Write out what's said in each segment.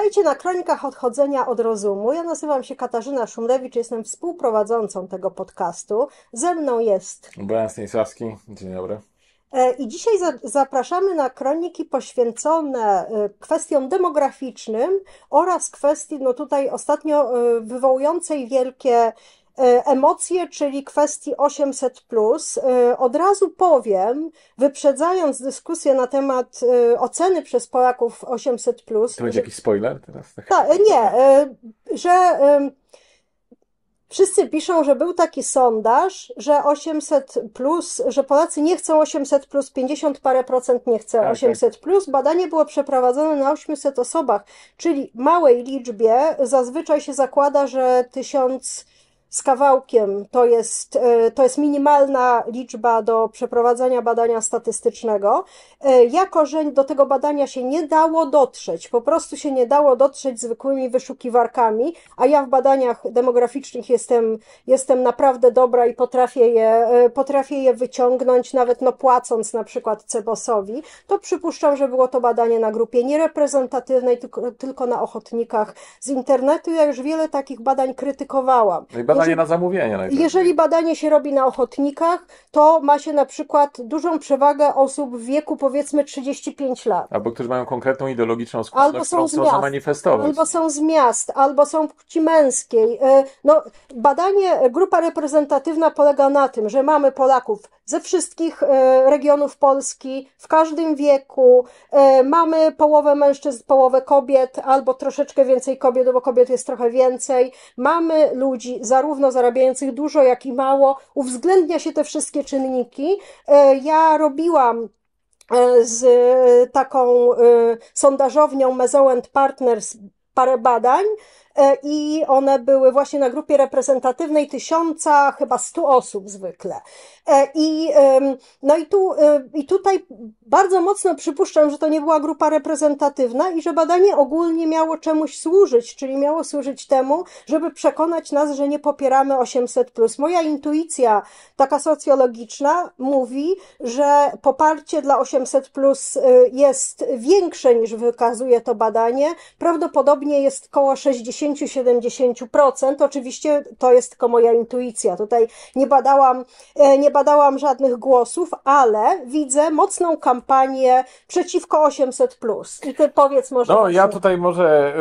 Witajcie na Kronikach Odchodzenia od Rozumu. Ja nazywam się Katarzyna Szumlewicz, jestem współprowadzącą tego podcastu. Ze mną jest... No Brian Stanisławski, dzień dobry. E, I dzisiaj zapraszamy na kroniki poświęcone e, kwestiom demograficznym oraz kwestii, no tutaj ostatnio e, wywołującej wielkie E, emocje, czyli kwestii 800. E, od razu powiem, wyprzedzając dyskusję na temat e, oceny przez Polaków 800. To będzie że, jakiś spoiler teraz? Ta, nie, że. Wszyscy piszą, że był taki sondaż, że 800 plus, że Polacy nie chcą 800 plus, 50 parę procent nie chce 800 tak, tak. plus. Badanie było przeprowadzone na 800 osobach, czyli małej liczbie. Zazwyczaj się zakłada, że 1000 z kawałkiem. To jest, e, to jest minimalna liczba do przeprowadzania badania statystycznego. E, jako, że do tego badania się nie dało dotrzeć, po prostu się nie dało dotrzeć zwykłymi wyszukiwarkami, a ja w badaniach demograficznych jestem, jestem naprawdę dobra i potrafię je, e, potrafię je wyciągnąć, nawet no płacąc na przykład Cebosowi, to przypuszczam, że było to badanie na grupie niereprezentatywnej, tylko, tylko na ochotnikach z internetu. Ja już wiele takich badań krytykowałam. No badanie na zamówienie. Najpierw. Jeżeli badanie się robi na ochotnikach, to ma się na przykład dużą przewagę osób w wieku powiedzmy 35 lat. Albo którzy mają konkretną ideologiczną skłonność, albo są z miast, zamanifestować. Albo są z miast, albo są płci męskiej. E, no, badanie, grupa reprezentatywna polega na tym, że mamy Polaków ze wszystkich e, regionów Polski, w każdym wieku. E, mamy połowę mężczyzn, połowę kobiet, albo troszeczkę więcej kobiet, bo kobiet jest trochę więcej. Mamy ludzi zarówno zarabiających dużo, jak i mało. Uwzględnia się te wszystkie czynniki. E, ja robiłam z taką sondażownią Mezoent Partners parę badań E, i one były właśnie na grupie reprezentatywnej tysiąca, chyba stu osób zwykle. E, I, no i, tu, e, i tutaj bardzo mocno przypuszczam, że to nie była grupa reprezentatywna i że badanie ogólnie miało czemuś służyć, czyli miało służyć temu, żeby przekonać nas, że nie popieramy 800. Moja intuicja, taka socjologiczna, mówi, że poparcie dla 800 jest większe niż wykazuje to badanie. Prawdopodobnie jest koło 60. 60-70%. Oczywiście to jest tylko moja intuicja. Tutaj nie badałam, e, nie badałam żadnych głosów, ale widzę mocną kampanię przeciwko 800. I ty powiedz może. No, właśnie. ja tutaj może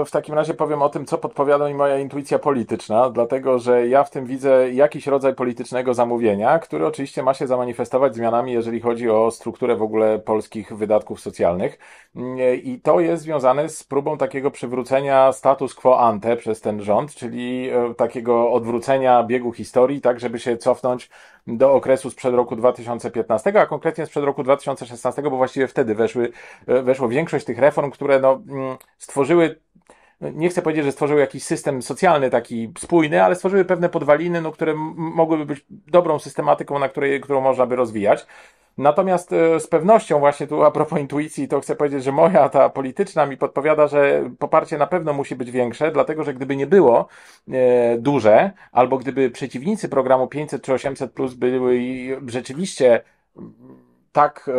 e, w takim razie powiem o tym, co podpowiada mi moja intuicja polityczna, dlatego że ja w tym widzę jakiś rodzaj politycznego zamówienia, który oczywiście ma się zamanifestować zmianami, jeżeli chodzi o strukturę w ogóle polskich wydatków socjalnych. Mm, e, I to jest związane z próbą takiego przywrócenia status quo quo ante przez ten rząd, czyli e, takiego odwrócenia biegu historii, tak żeby się cofnąć do okresu sprzed roku 2015, a konkretnie sprzed roku 2016, bo właściwie wtedy weszły, e, weszło większość tych reform, które no, mm, stworzyły no, nie chcę powiedzieć, że stworzyły jakiś system socjalny taki spójny, ale stworzyły pewne podwaliny, no, które mogłyby być dobrą systematyką, na której, którą można by rozwijać. Natomiast e, z pewnością właśnie tu a propos intuicji, to chcę powiedzieć, że moja ta polityczna mi podpowiada, że poparcie na pewno musi być większe, dlatego że gdyby nie było e, duże, albo gdyby przeciwnicy programu 500 czy 800 plus byli rzeczywiście tak e,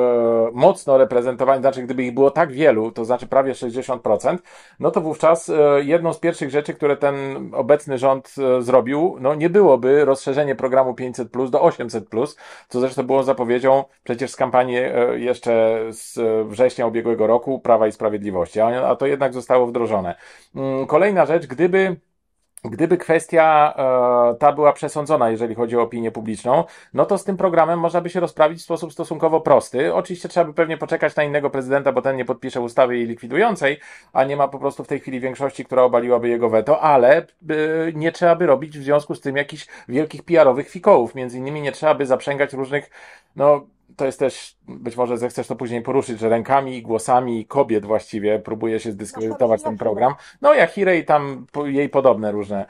mocno reprezentowani, znaczy gdyby ich było tak wielu, to znaczy prawie 60%, no to wówczas e, jedną z pierwszych rzeczy, które ten obecny rząd e, zrobił, no nie byłoby rozszerzenie programu 500 plus do 800 plus, co zresztą było zapowiedzią przecież z kampanii e, jeszcze z e, września ubiegłego roku Prawa i Sprawiedliwości, a, a to jednak zostało wdrożone. Mm, kolejna rzecz, gdyby Gdyby kwestia e, ta była przesądzona, jeżeli chodzi o opinię publiczną, no to z tym programem można by się rozprawić w sposób stosunkowo prosty. Oczywiście trzeba by pewnie poczekać na innego prezydenta, bo ten nie podpisze ustawy jej likwidującej, a nie ma po prostu w tej chwili większości, która obaliłaby jego weto, ale e, nie trzeba by robić w związku z tym jakichś wielkich PR-owych fikołów. Między innymi nie trzeba by zaprzęgać różnych, no, to jest też, być może zechcesz to później poruszyć, że rękami i głosami kobiet właściwie próbuje się zdyskredytować no ten program. No, Yahire i tam jej podobne różne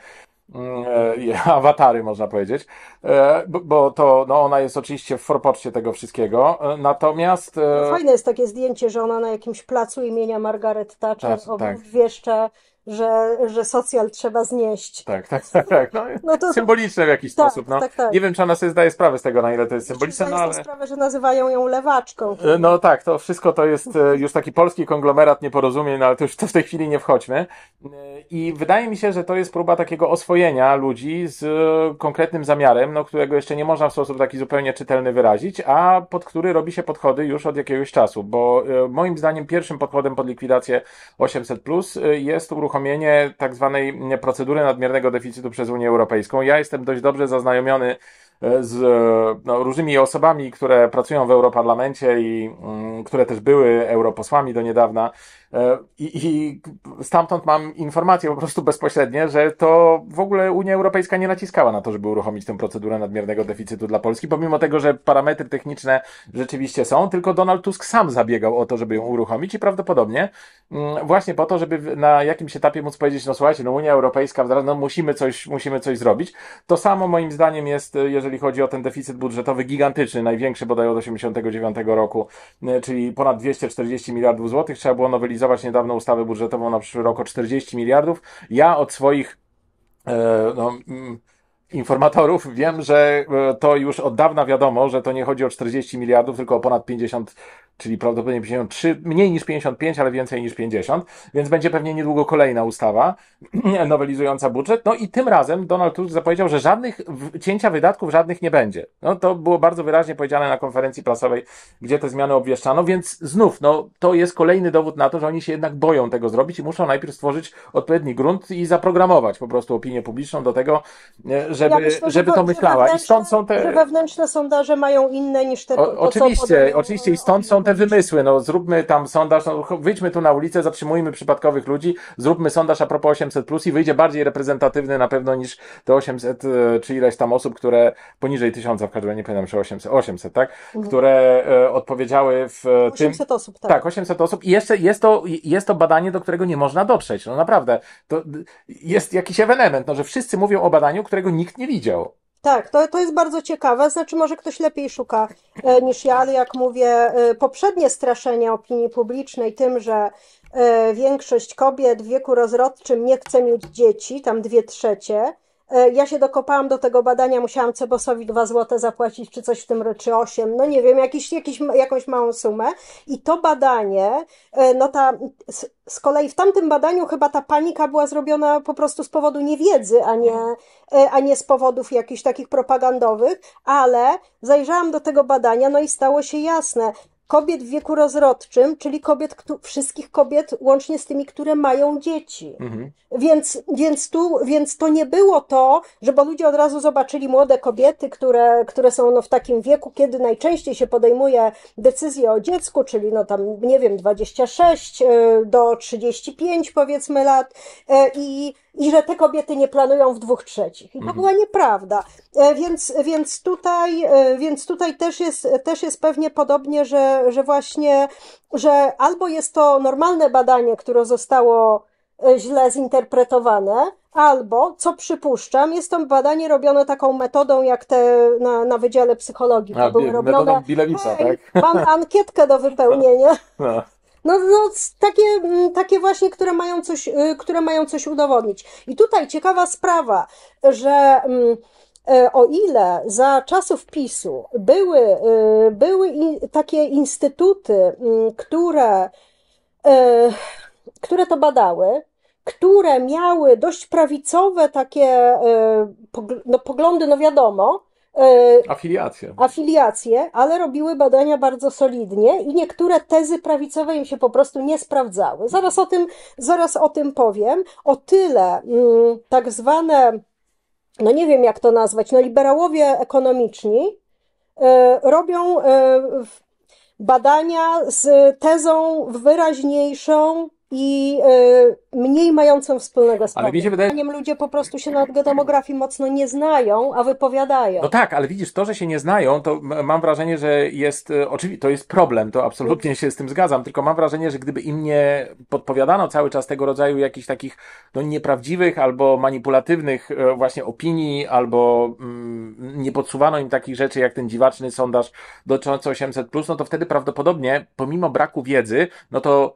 mm, e, awatary, można powiedzieć, e, bo to no ona jest oczywiście w forpoczcie tego wszystkiego, e, natomiast... Fajne jest takie zdjęcie, że ona na jakimś placu imienia Margaret Thatcher tak, tak. wieszcza że, że socjal trzeba znieść. Tak, tak, tak, tak. No, no to... Symboliczne w jakiś tak, sposób. No. Tak, tak. Nie wiem, czy ona sobie zdaje sprawę z tego, na ile to jest symboliczne, no ale... sprawę, że nazywają ją lewaczką. E, no tak, to wszystko to jest e, już taki polski konglomerat nieporozumień, no, ale to już to w tej chwili nie wchodźmy. E, I wydaje mi się, że to jest próba takiego oswojenia ludzi z konkretnym zamiarem, no, którego jeszcze nie można w sposób taki zupełnie czytelny wyrazić, a pod który robi się podchody już od jakiegoś czasu, bo moim zdaniem pierwszym podchodem pod likwidację 800 plus jest uruchomienie uruchomienie tak zwanej procedury nadmiernego deficytu przez Unię Europejską. Ja jestem dość dobrze zaznajomiony e, z e, no, różnymi osobami, które pracują w Europarlamencie i mm, które też były europosłami do niedawna. E, I, I stamtąd mam informację po prostu bezpośrednie, że to w ogóle Unia Europejska nie naciskała na to, żeby uruchomić tę procedurę nadmiernego deficytu dla Polski, pomimo tego, że parametry techniczne rzeczywiście są, tylko Donald Tusk sam zabiegał o to, żeby ją uruchomić i prawdopodobnie mm, właśnie po to, żeby na jakimś etapie móc powiedzieć, no słuchajcie, no Unia Europejska, no musimy coś, musimy coś zrobić. To samo moim zdaniem jest, e, jeżeli chodzi o ten deficyt budżetowy, gigantyczny, największy bodaj od 89 roku, e, czyli ponad 240 miliardów złotych. Trzeba było nowelizować niedawno ustawę budżetową na przyszły rok o 40 miliardów. Ja od swoich e, no, mm, informatorów wiem, że e, to już od dawna wiadomo, że to nie chodzi o 40 miliardów, tylko o ponad 50 czyli prawdopodobnie 53, mniej niż 55, ale więcej niż 50, więc będzie pewnie niedługo kolejna ustawa nowelizująca budżet. No i tym razem Donald Tusk zapowiedział, że żadnych cięcia wydatków żadnych nie będzie. No to było bardzo wyraźnie powiedziane na konferencji prasowej, gdzie te zmiany obwieszczano, więc znów, no to jest kolejny dowód na to, że oni się jednak boją tego zrobić i muszą najpierw stworzyć odpowiedni grunt i zaprogramować po prostu opinię publiczną do tego, żeby, ja myślę, żeby to myślała. I stąd są te... Że wewnętrzne sondaże mają inne niż te... O, oczywiście, co... oczywiście i stąd są te wymysły, no zróbmy tam sondaż, no, wyjdźmy tu na ulicę, zatrzymujmy przypadkowych ludzi, zróbmy sondaż a propos 800 plus i wyjdzie bardziej reprezentatywny na pewno niż te 800 e, czy ileś tam osób, które poniżej 1000 w każdym razie, nie pamiętam czy 800, 800 tak, mhm. które e, odpowiedziały w 800 e, tym. 800 osób, tak. Tak, 800 osób i jeszcze jest to, jest to badanie, do którego nie można dotrzeć, no naprawdę, to jest jakiś ewenement, no, że wszyscy mówią o badaniu, którego nikt nie widział. Tak, to, to jest bardzo ciekawe, znaczy może ktoś lepiej szuka e, niż ja, ale jak mówię, e, poprzednie straszenie opinii publicznej tym, że e, większość kobiet w wieku rozrodczym nie chce mieć dzieci, tam dwie trzecie, E, ja się dokopałam do tego badania, musiałam Cebosowi 2 zł zapłacić, czy coś w tym, czy 8, no nie wiem, jakiś, jakiś, jakąś małą sumę. I to badanie, e, no ta, z kolei w tamtym badaniu chyba ta panika była zrobiona po prostu z powodu niewiedzy, a nie, e, a nie z powodów jakichś takich propagandowych, ale zajrzałam do tego badania, no i stało się jasne, kobiet w wieku rozrodczym, czyli kobiet, wszystkich kobiet, łącznie z tymi, które mają dzieci. Mhm. Więc, więc, tu, więc to nie było to, że bo ludzie od razu zobaczyli młode kobiety, które, które są no w takim wieku, kiedy najczęściej się podejmuje decyzję o dziecku, czyli no tam, nie wiem, 26 y, do 35 powiedzmy lat e, i i że te kobiety nie planują w dwóch trzecich. I to mhm. była nieprawda. E, więc, więc, tutaj, e, więc tutaj też jest, też jest pewnie podobnie, że, że właśnie, że albo jest to normalne badanie, które zostało e, źle zinterpretowane, albo, co przypuszczam, jest to badanie robione taką metodą, jak te na, na Wydziale Psychologii. A, były robione, Bilewica, tak? Mam ankietkę do wypełnienia. No. No, no takie, mm, takie właśnie, które mają, coś, y, które mają coś udowodnić. I tutaj ciekawa sprawa, że mm, e, o ile za czasów PiSu były, y, były takie instytuty, mm, które, e, które to badały, które miały dość prawicowe takie e, no, poglądy, no wiadomo, E, afiliacje. afiliacje, ale robiły badania bardzo solidnie i niektóre tezy prawicowe im się po prostu nie sprawdzały. Zaraz o tym, zaraz o tym powiem. O tyle mm, tak zwane, no nie wiem jak to nazwać, no liberałowie ekonomiczni e, robią e, badania z tezą wyraźniejszą i e, mniej mającą wspólnego z Ale mi się wydaje... Ludzie po prostu się na demografii mocno nie znają, a wypowiadają. No tak, ale widzisz, to, że się nie znają, to mam wrażenie, że jest, e, oczywiście, to jest problem, to absolutnie się z tym zgadzam, tylko mam wrażenie, że gdyby im nie podpowiadano cały czas tego rodzaju jakichś takich no, nieprawdziwych albo manipulatywnych e, właśnie opinii, albo mm, nie podsuwano im takich rzeczy jak ten dziwaczny sondaż dotyczący 800+, no to wtedy prawdopodobnie, pomimo braku wiedzy, no to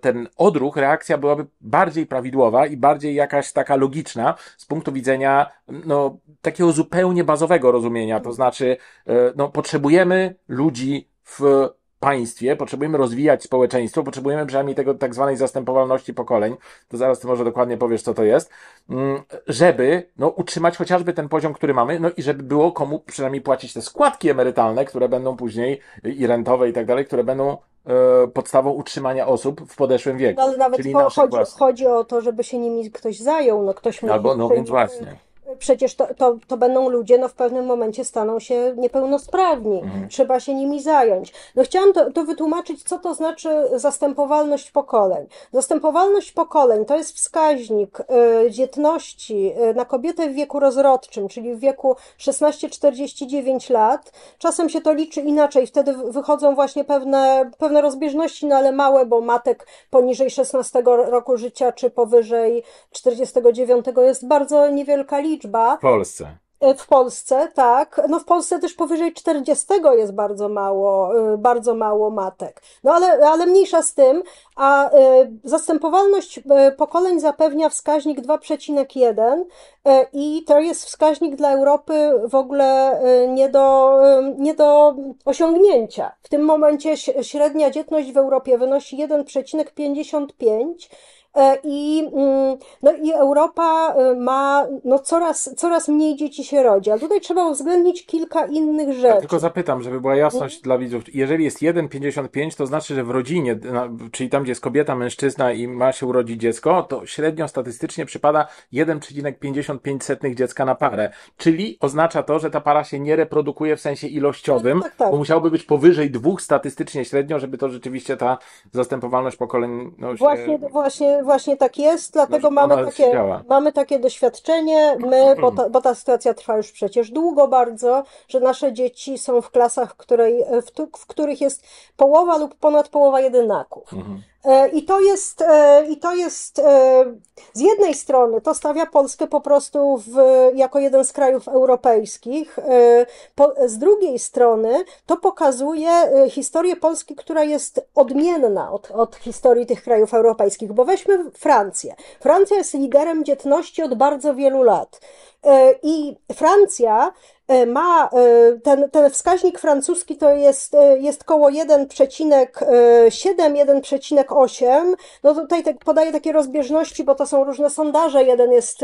ten odruch odruch, reakcja byłaby bardziej prawidłowa i bardziej jakaś taka logiczna z punktu widzenia no, takiego zupełnie bazowego rozumienia. To znaczy, e, no, potrzebujemy ludzi w państwie, potrzebujemy rozwijać społeczeństwo, potrzebujemy przynajmniej tego tak zwanej zastępowalności pokoleń, to zaraz ty może dokładnie powiesz, co to jest, mm, żeby no, utrzymać chociażby ten poziom, który mamy, no i żeby było komu przynajmniej płacić te składki emerytalne, które będą później y, i rentowe i tak dalej, które będą e, podstawą utrzymania osób w podeszłym wieku. No, ale nawet Czyli chodzi, chodzi, o to, żeby się nimi ktoś zajął, no ktoś Albo, no więc właśnie przecież to, to, to, będą ludzie, no w pewnym momencie staną się niepełnosprawni. Mhm. Trzeba się nimi zająć. No chciałam to, to, wytłumaczyć, co to znaczy zastępowalność pokoleń. Zastępowalność pokoleń to jest wskaźnik y, dzietności y, na kobietę w wieku rozrodczym, czyli w wieku 16-49 lat. Czasem się to liczy inaczej, wtedy wychodzą właśnie pewne, pewne rozbieżności, no ale małe, bo matek poniżej 16 roku życia czy powyżej 49 jest bardzo niewielka liczba liczba. W Polsce. E, w Polsce, tak. No w Polsce też powyżej 40 jest bardzo mało, y, bardzo mało matek. No ale, ale mniejsza z tym, a y, zastępowalność y, pokoleń zapewnia wskaźnik 2,1 i to jest wskaźnik dla Europy w ogóle nie do, nie do osiągnięcia. W tym momencie średnia dzietność w Europie wynosi 1,55 E, i, mm, no i Europa e, ma, no coraz, coraz mniej dzieci się rodzi, a tutaj trzeba uwzględnić kilka innych rzeczy. Ja tylko zapytam, żeby była jasność mhm. dla widzów. Jeżeli jest 1,55, to znaczy, że w rodzinie, czyli tam, gdzie jest kobieta, mężczyzna i ma się urodzić dziecko, to średnio statystycznie przypada 1,55 dziecka na parę. Czyli oznacza to, że ta para się nie reprodukuje w sensie ilościowym, no, tak, tak. bo musiałoby być powyżej dwóch statystycznie średnio, żeby to rzeczywiście ta zastępowalność pokoleń... No, się... Właśnie, właśnie właśnie tak jest, dlatego znaczy, mamy, takie, mamy takie doświadczenie, my, mm. bo ta, bo ta, sytuacja trwa już przecież długo bardzo, że nasze dzieci są w klasach, której, w, w których jest połowa lub ponad połowa jedynaków. Mhm. E, I to jest, e, i to jest e, z jednej strony to stawia Polskę po prostu w, jako jeden z krajów europejskich, po, z drugiej strony to pokazuje historię Polski, która jest odmienna od, od historii tych krajów europejskich, bo weźmy Francję. Francja jest liderem dzietności od bardzo wielu lat. I Francja E, ma e, ten, ten wskaźnik francuski to jest, e, jest koło 1,7, 1,8. No tutaj te, tak, podaję takie rozbieżności, bo to są różne sondaże. Jeden jest,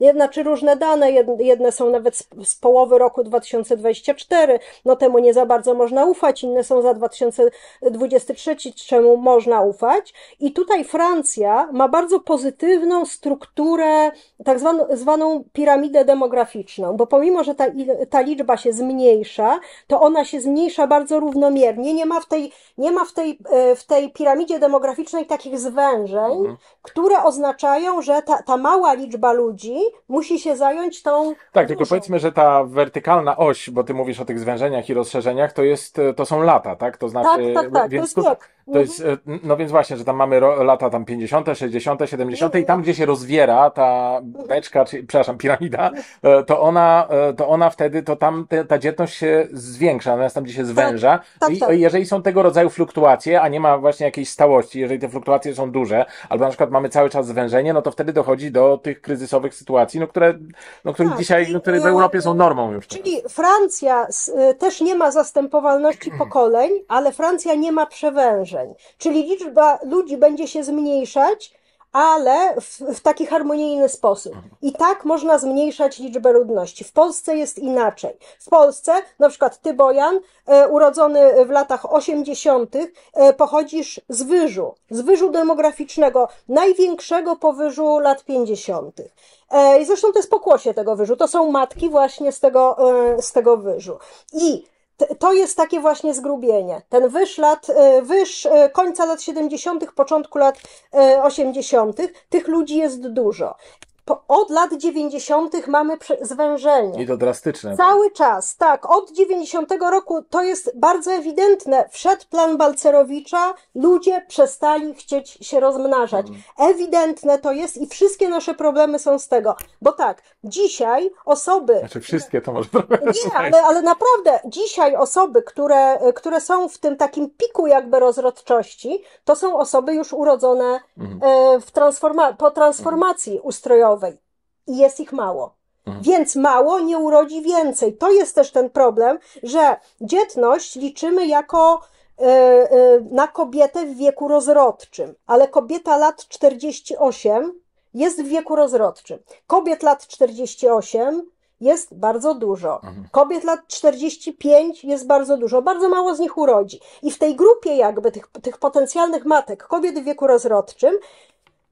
jedna czy różne dane, jedne są nawet z, z połowy roku 2024. No temu nie za bardzo można ufać, inne są za 2023, czemu można ufać. I tutaj Francja ma bardzo pozytywną strukturę, tak zwaną, zwaną piramidę demograficzną, bo pomimo, że ta ta liczba się zmniejsza, to ona się zmniejsza bardzo równomiernie. Nie ma w tej, nie ma w tej, e, w tej piramidzie demograficznej takich zwężeń, mhm. które oznaczają, że ta, ta mała liczba ludzi musi się zająć tą. Tak, dużą. tylko powiedzmy, że ta wertykalna oś, bo ty mówisz o tych zwężeniach i rozszerzeniach, to jest, e, to są lata, tak? To znaczy, tak, tak, tak. Więc e, to jest to jest, mhm. e, no więc właśnie, że tam mamy lata tam 50., 60., 70. i tam, no, no. gdzie się rozwiera ta beczka, czy, przepraszam, piramida, e, to ona, e, to ona wtedy, to tam te, ta dzietność się zwiększa, natomiast tam, gdzie się zwęża. Tak, tak, tak. I jeżeli są tego rodzaju fluktuacje, a nie ma właśnie jakiejś stałości, jeżeli te fluktuacje są duże, albo na przykład mamy cały czas zwężenie, no to wtedy dochodzi do tych kryzysowych sytuacji, no które, no, które tak, dzisiaj, no, które w Europie są normą już. Czyli Francja też nie ma zastępowalności pokoleń, ale Francja nie ma przewężeń. Czyli liczba ludzi będzie się zmniejszać, ale w, w, taki harmonijny sposób. I tak można zmniejszać liczbę ludności. W Polsce jest inaczej. W Polsce, na przykład ty, Bojan, e, urodzony w latach 80., e, pochodzisz z wyżu, z wyżu demograficznego, największego po Wyżu lat 50. E, I zresztą to jest pokłosie tego wyżu. To są matki właśnie z tego, e, z tego wyżu. I to jest takie właśnie zgrubienie. Ten wyż lat, y, wyż y, końca lat 70., początku lat 80., y, tych ludzi jest dużo po, od lat 90. mamy zwężenie. I to drastyczne. Tak. Cały czas, tak. Od 90 roku to jest bardzo ewidentne. Wszedł plan Balcerowicza, ludzie przestali chcieć się rozmnażać. Mm. Ewidentne to jest i wszystkie nasze problemy są z tego. Bo tak, dzisiaj osoby. Znaczy, wszystkie to może problemy? Nie, ale, ale naprawdę, dzisiaj osoby, które, które są w tym takim piku jakby rozrodczości, to są osoby już urodzone mm. w transforma po transformacji mm. ustrojowej zbiorowej i jest ich mało. Mhm. Więc mało nie urodzi więcej. To jest też ten problem, że dzietność liczymy jako e, e, na kobietę w wieku rozrodczym, ale kobieta lat 48 jest w wieku rozrodczym. Kobiet lat 48 jest bardzo dużo. Mhm. Kobiet lat 45 jest bardzo dużo. Bardzo mało z nich urodzi. I w tej grupie jakby tych, tych potencjalnych matek kobiet w wieku rozrodczym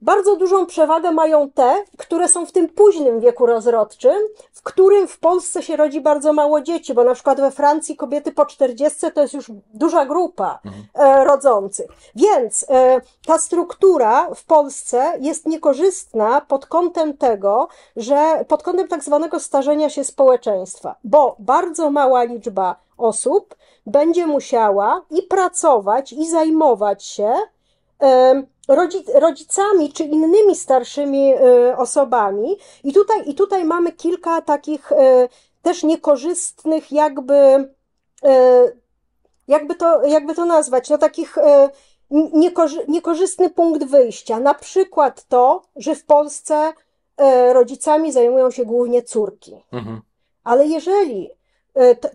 bardzo dużą przewagę mają te, które są w tym późnym wieku rozrodczym, w którym w Polsce się rodzi bardzo mało dzieci, bo na przykład we Francji kobiety po 40 to jest już duża grupa mhm. E, rodzących. Więc e, ta struktura w Polsce jest niekorzystna pod kątem tego, że pod kątem tak zwanego starzenia się społeczeństwa, bo bardzo mała liczba osób będzie musiała i pracować, i zajmować się rodzic, rodzicami czy innymi starszymi e, osobami. I tutaj, i tutaj mamy kilka takich e, też niekorzystnych, jakby, e, jakby, to, jakby to nazwać, no takich niekorzystny punkt wyjścia. Na przykład to, że w Polsce rodzicami zajmują się głównie córki. Mhm. Ale jeżeli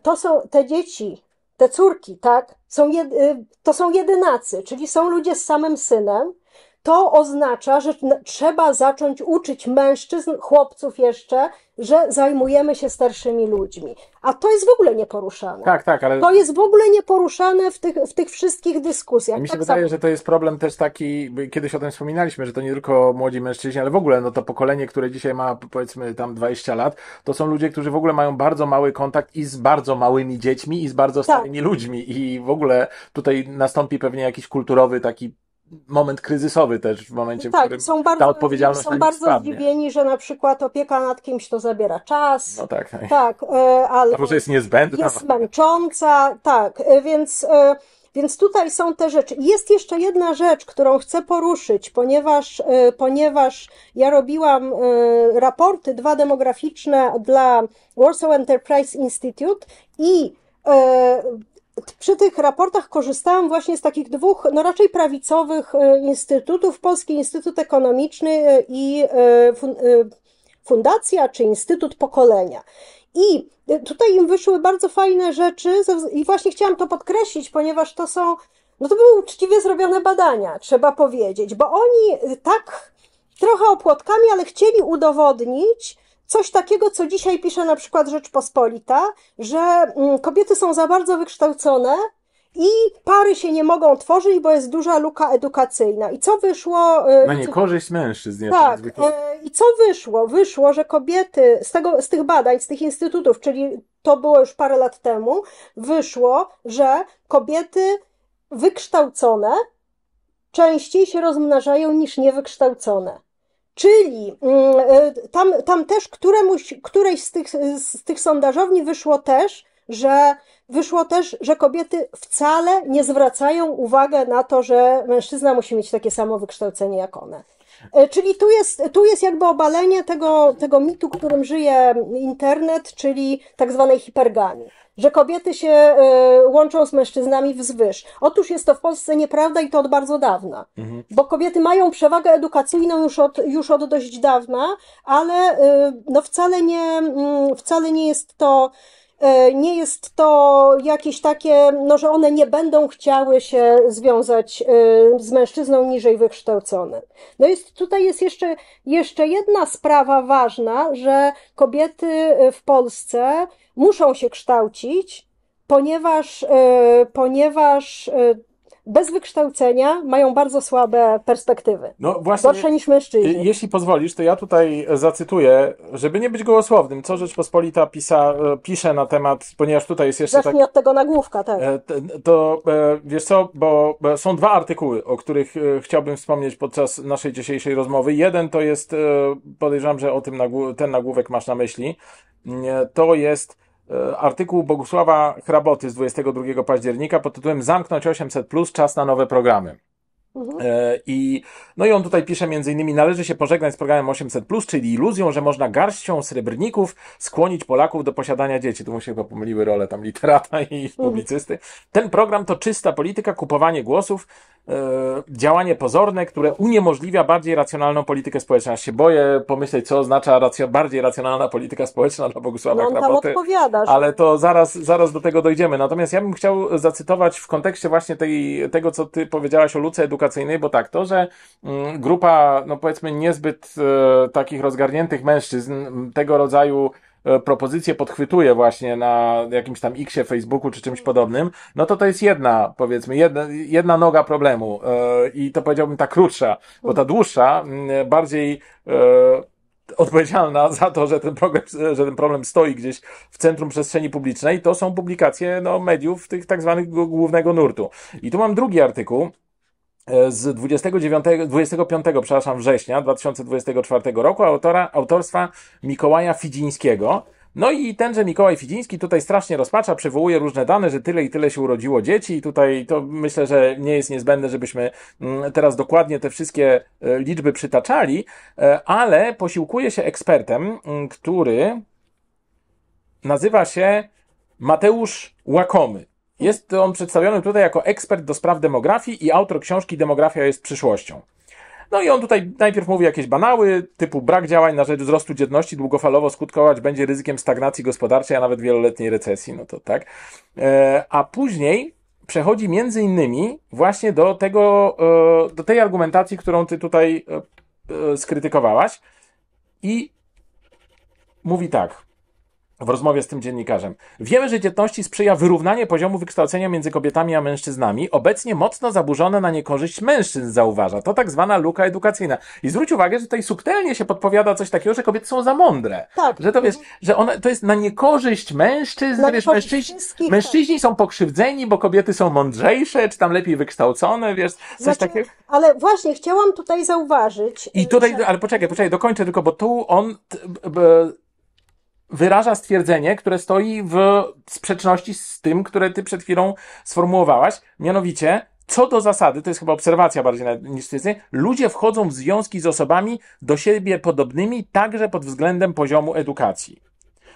to są te dzieci, te córki, tak, są y, to są jedynacy, czyli są ludzie z samym synem, to oznacza, że trzeba zacząć uczyć mężczyzn, chłopców jeszcze, że zajmujemy się starszymi ludźmi. A to jest w ogóle nieporuszane. Tak, tak, ale... To jest w ogóle nieporuszane w tych, w tych wszystkich dyskusjach. Mi się tak wydaje, sam... że to jest problem też taki, kiedyś o tym wspominaliśmy, że to nie tylko młodzi mężczyźni, ale w ogóle no to pokolenie, które dzisiaj ma powiedzmy tam 20 lat, to są ludzie, którzy w ogóle mają bardzo mały kontakt i z bardzo małymi dziećmi i z bardzo starymi tak. ludźmi i w ogóle tutaj nastąpi pewnie jakiś kulturowy taki moment kryzysowy też w momencie, tak, w którym są bardzo, ta odpowiedzialność Są bardzo spadnie. zdziwieni, że na przykład opieka nad kimś to zabiera czas. No tak. Tak, tak e, ale... Albo, że jest niezbędna. Jest męcząca, tak, e, więc... E, więc tutaj są te rzeczy. Jest jeszcze jedna rzecz, którą chcę poruszyć, ponieważ, ponieważ ja robiłam raporty dwa demograficzne dla Warsaw Enterprise Institute i przy tych raportach korzystałam właśnie z takich dwóch, no raczej prawicowych e, instytutów, Polski Instytut Ekonomiczny e, i e, Fundacja czy Instytut Pokolenia. I tutaj im wyszły bardzo fajne rzeczy i właśnie chciałam to podkreślić, ponieważ to są, no to były uczciwie zrobione badania, trzeba powiedzieć, bo oni tak trochę opłotkami, ale chcieli udowodnić, coś takiego, co dzisiaj pisze na przykład Rzeczpospolita, że mm, kobiety są za bardzo wykształcone, i pary się nie mogą tworzyć, bo jest duża luka edukacyjna. I co wyszło? Y, na no niekorzyść mężczyzn. Nie tak. E, I co wyszło? Wyszło, że kobiety z, tego, z tych badań, z tych instytutów, czyli to było już parę lat temu, wyszło, że kobiety wykształcone częściej się rozmnażają niż niewykształcone. Czyli mm, e, tam, tam też któremuś, którejś z tych, z tych sondażowni wyszło też, że wyszło też, że kobiety wcale nie zwracają uwagę na to, że mężczyzna musi mieć takie samo wykształcenie jak one. E, czyli tu jest, tu jest jakby obalenie tego, tego mitu, którym żyje internet, czyli tak zwanej hipergami. Że kobiety się e, łączą z mężczyznami wzwyż. Otóż jest to w Polsce nieprawda i to od bardzo dawna. Mhm. Bo kobiety mają przewagę edukacyjną już od, już od dość dawna, ale e, no wcale, nie, mm, wcale nie jest to E, nie jest to jakieś takie, no, że one nie będą chciały się związać e, z mężczyzną niżej wykształconym. No jest, tutaj jest jeszcze, jeszcze jedna sprawa ważna, że kobiety e, w Polsce muszą się kształcić, ponieważ, ponieważ bez wykształcenia mają bardzo słabe perspektywy. No właśnie. Gorsze niż mężczyźni. Jeśli pozwolisz, to ja tutaj zacytuję, żeby nie być gołosłownym, co Rzeczpospolita pisa, e, pisze na temat, ponieważ tutaj jest jeszcze. Zacznij tak, od tego nagłówka, tak. E, to e, wiesz co, bo są dwa artykuły, o których chciałbym wspomnieć podczas naszej dzisiejszej rozmowy. Jeden to jest, podejrzewam, że o tym ten nagłówek masz na myśli. To jest E, artykuł Bogusława Hraboty z 22 października pod tytułem Zamknąć 800 plus czas na nowe programy. Mhm. E, I, no i on tutaj pisze między innymi, należy się pożegnać z programem 800, czyli iluzją, że można garścią srebrników skłonić Polaków do posiadania dzieci. Tu mu się pomyliły role tam literata i mhm. publicysty. Ten program to czysta polityka, kupowanie głosów, E, działanie pozorne, które uniemożliwia bardziej racjonalną politykę społeczną. Ja się boję pomyśleć, co oznacza racja, bardziej racjonalna polityka społeczna dla Bogusława no, Krapoty. Ale to zaraz, zaraz do tego dojdziemy. Natomiast ja bym chciał zacytować w kontekście właśnie tej, tego, co ty powiedziałaś o luce edukacyjnej, bo tak, to, że mm, grupa, no powiedzmy, niezbyt e, takich rozgarniętych mężczyzn, tego rodzaju E, propozycję podchwytuje właśnie na jakimś tam Xie, Facebooku czy czymś podobnym, no to to jest jedna, powiedzmy, jedna, jedna noga problemu e, i to powiedziałbym ta krótsza, bo ta dłuższa mm, bardziej e, odpowiedzialna za to, że ten, problem, że ten problem stoi gdzieś w centrum przestrzeni publicznej, to są publikacje no, mediów tych tak zwanych głównego nurtu. I tu mam drugi artykuł, E, z 29, 25 przepraszam, września 2024 roku autora, autorstwa Mikołaja Fidzińskiego. No i tenże Mikołaj Fidziński tutaj strasznie rozpacza, przywołuje różne dane, że tyle i tyle się urodziło dzieci i tutaj to myślę, że nie jest niezbędne, żebyśmy mm, teraz dokładnie te wszystkie e, liczby przytaczali, e, ale posiłkuje się ekspertem, mm, który nazywa się Mateusz Łakomy. Jest on przedstawiony tutaj jako ekspert do spraw demografii i autor książki Demografia jest przyszłością. No i on tutaj najpierw mówi jakieś banały, typu brak działań na rzecz wzrostu dzietności długofalowo skutkować będzie ryzykiem stagnacji gospodarczej, a nawet wieloletniej recesji, no to tak. E, a później przechodzi między innymi właśnie do tego, e, do tej argumentacji, którą ty tutaj e, skrytykowałaś i mówi tak w rozmowie z tym dziennikarzem. Wiemy, że dzietności sprzyja wyrównanie poziomu wykształcenia między kobietami a mężczyznami, obecnie mocno zaburzone na niekorzyść mężczyzn, zauważa. To tak zwana luka edukacyjna. I zwróć uwagę, że tutaj subtelnie się podpowiada coś takiego, że kobiety są za mądre. Tak. Że to wiesz, że one, to jest na niekorzyść mężczyzn, na wiesz, mężczyźni, mężczyźni tak. są pokrzywdzeni, bo kobiety są mądrzejsze, czy tam lepiej wykształcone, wiesz, coś znaczy, takiego. Ale właśnie, chciałam tutaj zauważyć. I y, tutaj, że... ale poczekaj, poczekaj, dokończę tylko, bo tu on, wyraża stwierdzenie, które stoi w sprzeczności z tym, które ty przed chwilą sformułowałaś, mianowicie co do zasady, to jest chyba obserwacja bardziej niż stwierdzenie, ludzie wchodzą w związki z osobami do siebie podobnymi także pod względem poziomu edukacji.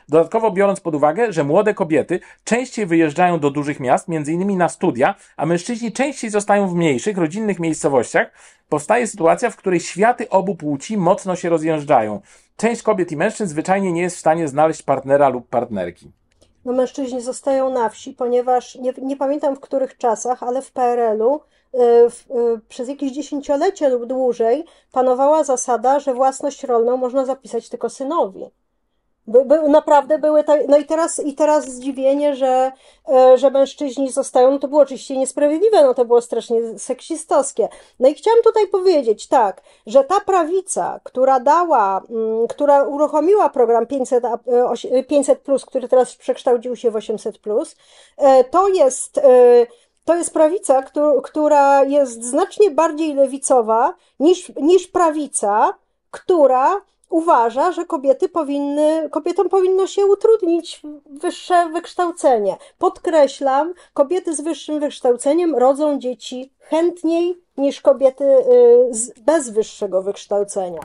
Dodatkowo biorąc pod uwagę, że młode kobiety częściej wyjeżdżają do dużych miast, m.in. na studia, a mężczyźni częściej zostają w mniejszych, rodzinnych miejscowościach, powstaje sytuacja, w której światy obu płci mocno się rozjeżdżają. Część kobiet i mężczyzn zwyczajnie nie jest w stanie znaleźć partnera lub partnerki. No mężczyźni zostają na wsi, ponieważ nie, nie pamiętam w których czasach, ale w PRL-u y, w, y, przez jakieś dziesięciolecie lub dłużej panowała zasada, że własność rolną można zapisać tylko synowi. By, by, naprawdę były tak, no i teraz, i teraz zdziwienie, że, e, że mężczyźni zostają, no to było oczywiście niesprawiedliwe, no to było strasznie seksistowskie. No i chciałam tutaj powiedzieć tak, że ta prawica, która dała, mm, która uruchomiła program 500, 500 e, e, plus, który teraz przekształcił się w 800 plus, to jest, to jest prawica, która jest znacznie bardziej lewicowa niż, niż prawica, która uważa, że kobiety powinny, kobietom powinno się utrudnić wyższe wykształcenie. Podkreślam, kobiety z wyższym wykształceniem rodzą dzieci chętniej niż kobiety y, bez wyższego wykształcenia.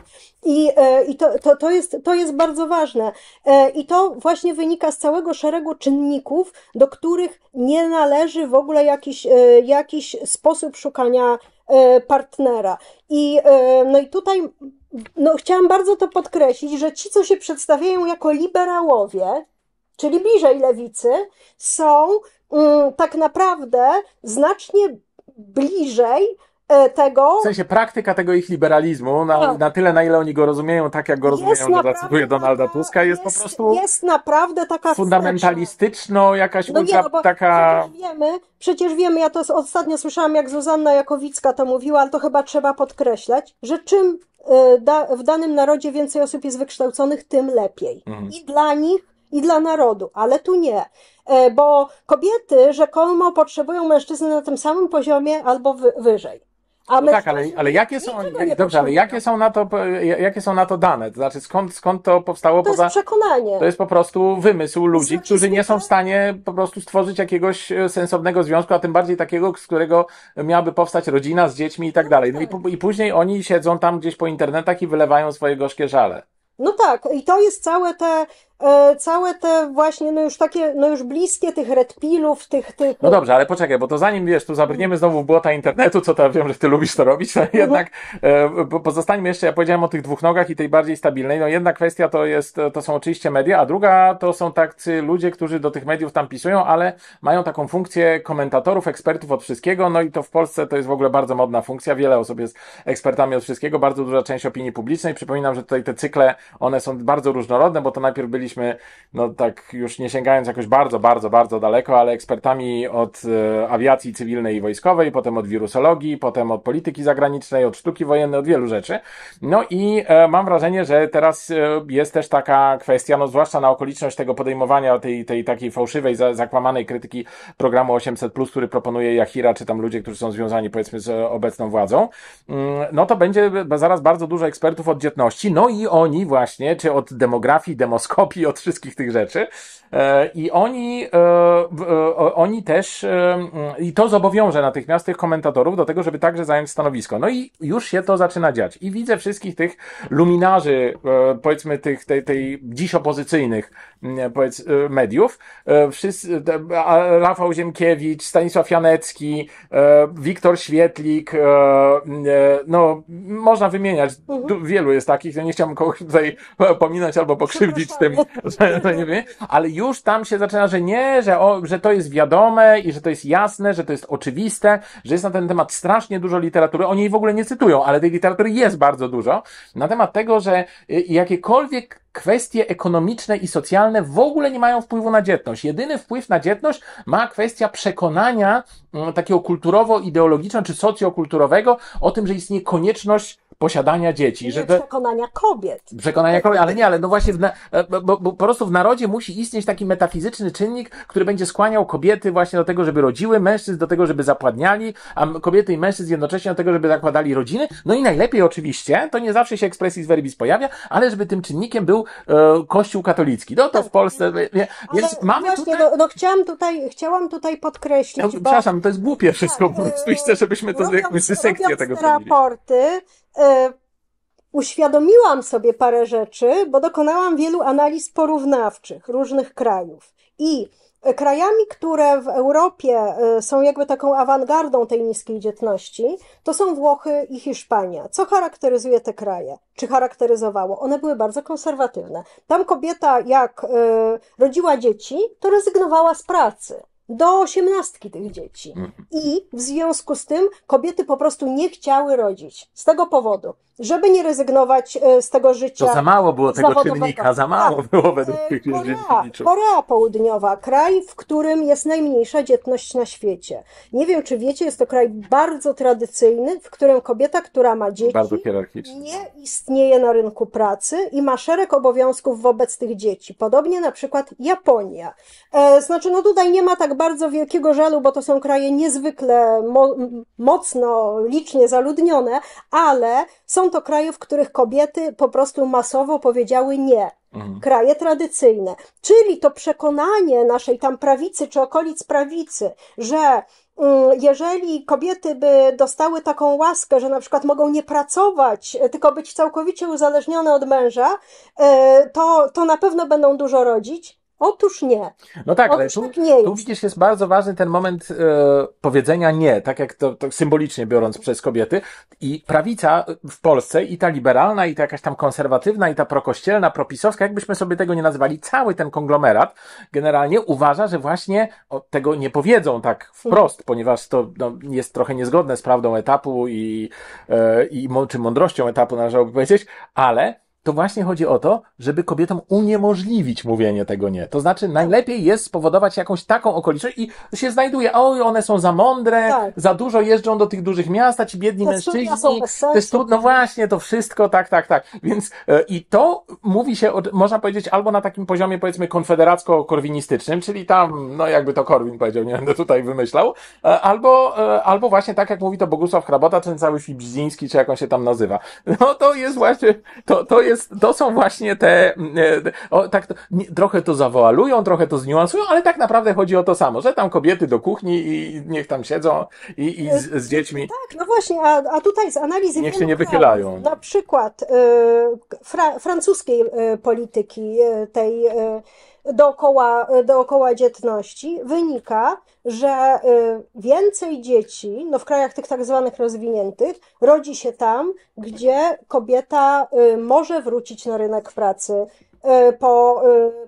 I, y, i to, to, to, jest, to jest bardzo ważne. E, I to właśnie wynika z całego szeregu czynników, do których nie należy w ogóle jakiś, y, jakiś sposób szukania partnera. I, no i tutaj no, chciałam bardzo to podkreślić, że ci, co się przedstawiają jako liberałowie, czyli bliżej lewicy, są mm, tak naprawdę znacznie bliżej e, tego. W sensie praktyka tego ich liberalizmu, na, tak. na tyle, na ile oni go rozumieją, tak jak go rozumieją, że cytuję Donalda Tuska, jest, jest, po prostu. Jest naprawdę taka. Fundamentalistyczno, jakaś no ultra, nie, no taka. Przecież wiemy, przecież wiemy, ja to ostatnio słyszałam, jak Zuzanna Jakowicka to mówiła, ale to chyba trzeba podkreślać, że czym Y, da, w danym narodzie więcej osób jest wykształconych, tym lepiej. Mhm. I dla nich, i dla narodu, ale tu nie. E, bo kobiety rzekomo potrzebują mężczyzn na tym samym poziomie albo wy, wyżej. A no tak, ale, ale jakie są, dobrze, ale jakie są na to, jakie są na to dane? To znaczy, skąd, skąd to powstało? To poza, jest przekonanie. To jest po prostu wymysł ludzi, którzy nie są w stanie po prostu stworzyć jakiegoś e, sensownego związku, a tym bardziej takiego, z którego miałaby powstać rodzina z dziećmi i tak no dalej. No tak. I, i później oni siedzą tam gdzieś po internetach i wylewają swoje gorzkie żale. No tak, i to jest całe te, E, całe te właśnie, no już takie, no już bliskie tych redpilów, tych, tych... No dobrze, ale poczekaj, bo to zanim, wiesz, tu zabrniemy znowu w błota internetu, co to wiem, że ty lubisz to robić, to mhm. jednak e, pozostańmy jeszcze, ja powiedziałem o tych dwóch nogach i tej bardziej stabilnej, no jedna kwestia to jest, e, to są oczywiście media, a druga to są tacy ludzie, którzy do tych mediów tam pisują, ale mają taką funkcję komentatorów, ekspertów od wszystkiego, no i to w Polsce to jest w ogóle bardzo modna funkcja, wiele osób jest ekspertami od wszystkiego, bardzo duża część opinii publicznej, przypominam, że tutaj te cykle, one są bardzo różnorodne, bo to najpierw byli byliśmy, no tak już nie sięgając jakoś bardzo, bardzo, bardzo daleko, ale ekspertami od e, awiacji cywilnej i wojskowej, potem od wirusologii, potem od polityki zagranicznej, od sztuki wojennej, od wielu rzeczy. No i e, mam wrażenie, że teraz e, jest też taka kwestia, no zwłaszcza na okoliczność tego podejmowania tej, tej takiej fałszywej, zakłamanej krytyki programu 800, który proponuje Yahira, czy tam ludzie, którzy są związani powiedzmy z obecną władzą, mm, no to będzie zaraz bardzo dużo ekspertów od dzietności, no i oni właśnie, czy od demografii, demoskopii, od wszystkich tych rzeczy. E, I oni, e, e, oni też, i to zobowiąże natychmiast tych komentatorów do tego, żeby także zająć stanowisko. No i już się to zaczyna dziać. I widzę wszystkich tych luminarzy, powiedzmy, tych, tej, tej dziś opozycyjnych, powiedz, mediów. Wszyscy, Rafał Ziemkiewicz, Stanisław Janecki, Wiktor Świetlik, no, można wymieniać. Mhm. wielu jest takich, ja no nie chciałbym kogoś tutaj pominąć albo pokrzywdzić tym, że, że nie wiem, ale już tam się zaczyna, że nie, że, o, że to jest wiadome i że to jest jasne, że to jest oczywiste, że jest na ten temat strasznie dużo literatury. Oni jej w ogóle nie cytują, ale tej literatury jest bardzo dużo. Na temat tego, że y, jakiekolwiek kwestie ekonomiczne i socjalne w ogóle nie mają wpływu na dzietność. Jedyny wpływ na dzietność ma kwestia przekonania mm, takiego kulturowo-ideologicznego czy socjokulturowego o tym, że istnieje konieczność posiadania dzieci. Że te... Przekonania kobiet. Przekonania kobiet, ale nie, ale no właśnie, w na... E, bo, bo, bo po prostu w narodzie musi istnieć taki metafizyczny czynnik, który będzie skłaniał kobiety właśnie do tego, żeby rodziły, mężczyzn do tego, żeby zapładniali, a kobiety i mężczyzn jednocześnie do tego, żeby zakładali rodziny. No i najlepiej oczywiście, to nie zawsze się z verbis pojawia, ale żeby tym czynnikiem był e, Kościół katolicki. No to tak. w Polsce... E, więc mamy właśnie, tutaj... no, no, chciałam tutaj, chciałam tutaj podkreślić, no, bo... Przepraszam, to jest głupie wszystko, tak, po prostu chcę, żebyśmy to robiąc, jakąś sekcję tego zrobili. raporty, E, uświadomiłam sobie parę rzeczy, bo dokonałam wielu analiz porównawczych różnych krajów. I e, krajami, które w Europie e, są jakby taką awangardą tej niskiej dzietności, to są Włochy i Hiszpania. Co charakteryzuje te kraje? Czy charakteryzowało? One były bardzo konserwatywne. Tam kobieta, jak rodziła dzieci, to rezygnowała z pracy do osiemnastki tych dzieci. Mhm. I w związku z tym kobiety po prostu nie chciały rodzić. Z tego powodu żeby nie rezygnować e, z tego życia. To za mało było tego czynnika, tak. za mało tak. było według e, tych Korea, Korea Południowa, kraj, w którym jest najmniejsza dzietność na świecie. Nie wiem, czy wiecie, jest to kraj bardzo tradycyjny, w którym kobieta, która ma dzieci, nie istnieje na rynku pracy i ma szereg obowiązków wobec tych dzieci. Podobnie na przykład Japonia. E, znaczy, no tutaj nie ma tak bardzo wielkiego żalu, bo to są kraje niezwykle mo mocno, licznie zaludnione, ale są to kraje, w których kobiety po prostu masowo powiedziały nie. Mhm. Kraje tradycyjne. Czyli to przekonanie naszej tam prawicy czy okolic prawicy, że mm, jeżeli kobiety by dostały taką łaskę, że na przykład mogą nie pracować, e, tylko być całkowicie uzależnione od męża, e, to, to na pewno będą dużo rodzić. Otóż nie. No tak, Otóż ale tu, tak nie jest. tu widzisz, jest bardzo ważny ten moment e, powiedzenia nie, tak jak to, to symbolicznie biorąc przez kobiety. I prawica w Polsce, i ta liberalna, i ta jakaś tam konserwatywna, i ta prokościelna, propisowska, jakbyśmy sobie tego nie nazwali, cały ten konglomerat generalnie uważa, że właśnie o, tego nie powiedzą tak wprost, ponieważ to no, jest trochę niezgodne z prawdą etapu i, e, i czy mądrością etapu, należałoby powiedzieć, ale to właśnie chodzi o to, żeby kobietom uniemożliwić mówienie tego nie. To znaczy, najlepiej jest spowodować jakąś taką okoliczność i się znajduje, oj, one są za mądre, tak. za dużo jeżdżą do tych dużych miast, a ci biedni mężczyźni, To jest trudno, no właśnie, to wszystko, tak, tak, tak. Więc e, i to mówi się, od, można powiedzieć, albo na takim poziomie, powiedzmy, konfederacko-korwinistycznym, czyli tam, no jakby to Korwin powiedział, nie będę tutaj wymyślał, e, albo, e, albo właśnie tak, jak mówi to Bogusław Hrabota, ten cały Fibziński, czy jak on się tam nazywa. No to jest właśnie, to, to jest jest, to są właśnie te, mm, e, o, tak, nie, trochę to zawoalują, trochę to zniuansują, ale tak naprawdę chodzi o to samo, że tam kobiety do kuchni i niech tam siedzą i, i z, z, dziećmi. Tak, no właśnie, a, a tutaj z analizy. Niech się nie wychylają. Krajów, na przykład y, fra, francuskiej y, polityki, y, tej y, dookoła, e, dookoła dzietności, wynika, że e, więcej dzieci, no w krajach tych tak zwanych rozwiniętych, rodzi się tam, gdzie kobieta e, może wrócić na rynek pracy po,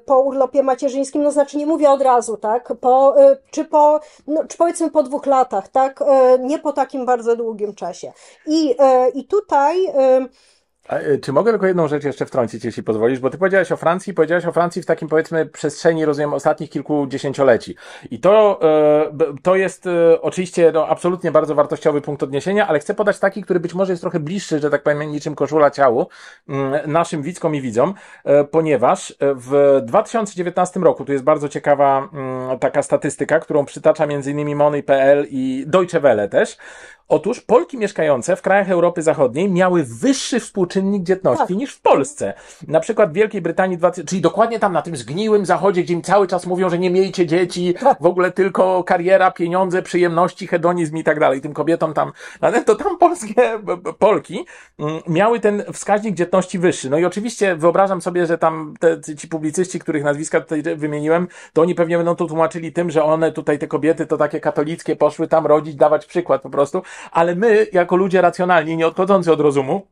po urlopie macierzyńskim, no znaczy nie mówię od razu, tak, po, czy, po, no, czy powiedzmy po dwóch latach, tak, nie po takim bardzo długim czasie. I, i tutaj a, y, czy mogę tylko jedną rzecz jeszcze wtrącić, jeśli pozwolisz? Bo ty powiedziałeś o Francji, powiedziałeś o Francji w takim powiedzmy przestrzeni, rozumiem, ostatnich kilku dziesięcioleci. I to, e, to jest e, oczywiście no, absolutnie bardzo wartościowy punkt odniesienia, ale chcę podać taki, który być może jest trochę bliższy, że tak powiem, niczym koszula ciału mm, naszym widzkom i widzom, e, ponieważ w 2019 roku, tu jest bardzo ciekawa mm, taka statystyka, którą przytacza m.in. Money.pl i Deutsche Welle też, Otóż Polki mieszkające w krajach Europy Zachodniej miały wyższy współczynnik dzietności tak. niż w Polsce. Na przykład w Wielkiej Brytanii, 20, czyli dokładnie tam na tym zgniłym zachodzie, gdzie im cały czas mówią, że nie miejcie dzieci, tak. w ogóle tylko kariera, pieniądze, przyjemności, hedonizm i tak dalej, tym kobietom tam, no to tam polskie Polki mm, miały ten wskaźnik dzietności wyższy. No i oczywiście wyobrażam sobie, że tam te, ci publicyści, których nazwiska tutaj wymieniłem, to oni pewnie będą to tłumaczyli tym, że one tutaj, te kobiety, to takie katolickie, poszły tam rodzić, dawać przykład po prostu ale my, jako ludzie racjonalni, nie odchodzący od rozumu,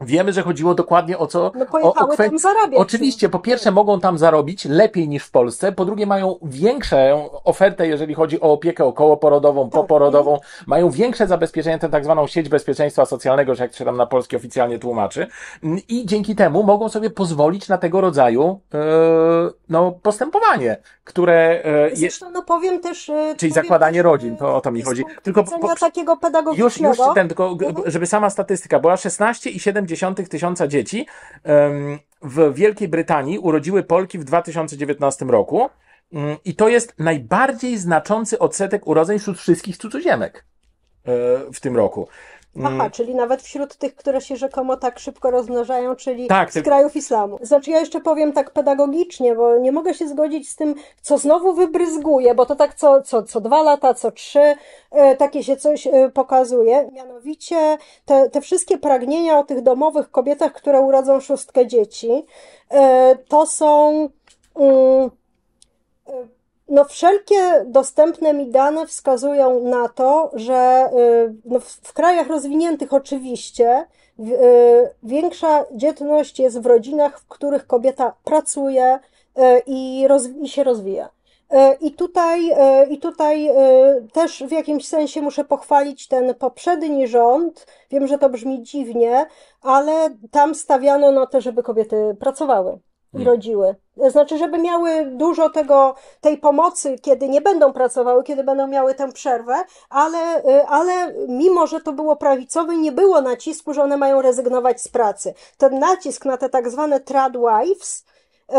Wiemy, że chodziło dokładnie o co. No pojechały o, o kwe... tam zarabiać. Oczywiście, no. po pierwsze mogą tam zarobić lepiej niż w Polsce, po drugie mają większą ofertę, jeżeli chodzi o opiekę okołoporodową, tak. poporodową, mają większe zabezpieczenie, tę tak zwaną sieć bezpieczeństwa socjalnego, że jak się tam na polski oficjalnie tłumaczy. I dzięki temu mogą sobie pozwolić na tego rodzaju yy, no, postępowanie, które... Yy, Zresztą no powiem też... Yy, czyli zakładanie rodzin, to o to mi chodzi. Tylko po, takiego pedagogicznego. Już, już ten, tylko, mhm. żeby sama statystyka była 16 i 7 1,7 tysiąca dzieci w Wielkiej Brytanii urodziły Polki w 2019 roku. Mm, I to jest najbardziej znaczący odsetek urodzeń wśród wszystkich cudzoziemek e, w tym roku. Aha, mm. czyli nawet wśród tych, które się rzekomo tak szybko rozmnażają, czyli tak, z krajów islamu. Znaczy ja jeszcze powiem tak pedagogicznie, bo nie mogę się zgodzić z tym, co znowu wybryzguje, bo to tak co, co, co dwa lata, co trzy, e, takie się coś e, pokazuje. Mianowicie te, te wszystkie pragnienia o tych domowych kobietach, które urodzą szóstkę dzieci, e, to są... Mm, no, wszelkie dostępne mi dane wskazują na to, że y, no, w, krajach rozwiniętych oczywiście y, większa dzietność jest w rodzinach, w których kobieta pracuje y, i, i się rozwija. I tutaj, I tutaj też w jakimś sensie muszę pochwalić ten poprzedni rząd. Wiem, że to brzmi dziwnie, ale tam stawiano na to, żeby kobiety pracowały. Hmm. i rodziły. Znaczy, żeby miały dużo tego, tej pomocy, kiedy nie będą pracowały, kiedy będą miały tę przerwę, ale, y, ale mimo, że to było prawicowe, nie było nacisku, że one mają rezygnować z pracy. Ten nacisk na te tak zwane tradwives, y,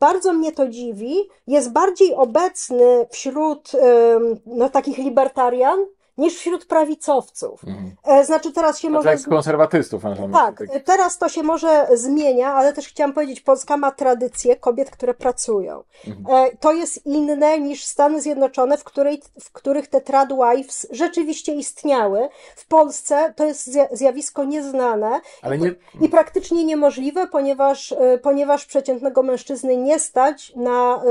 bardzo mnie to dziwi, jest bardziej obecny wśród no, takich libertarian, niż wśród prawicowców. Mhm. E, znaczy teraz się A może... Tak, konserwatystów. Tak, teraz to się może zmienia, ale też chciałam powiedzieć, Polska ma tradycję kobiet, które pracują. Mhm. E, to jest inne niż Stany Zjednoczone, w, której, w których te tradwives rzeczywiście istniały. W Polsce to jest zjawisko nieznane nie... i praktycznie niemożliwe, ponieważ, e, ponieważ przeciętnego mężczyzny nie stać na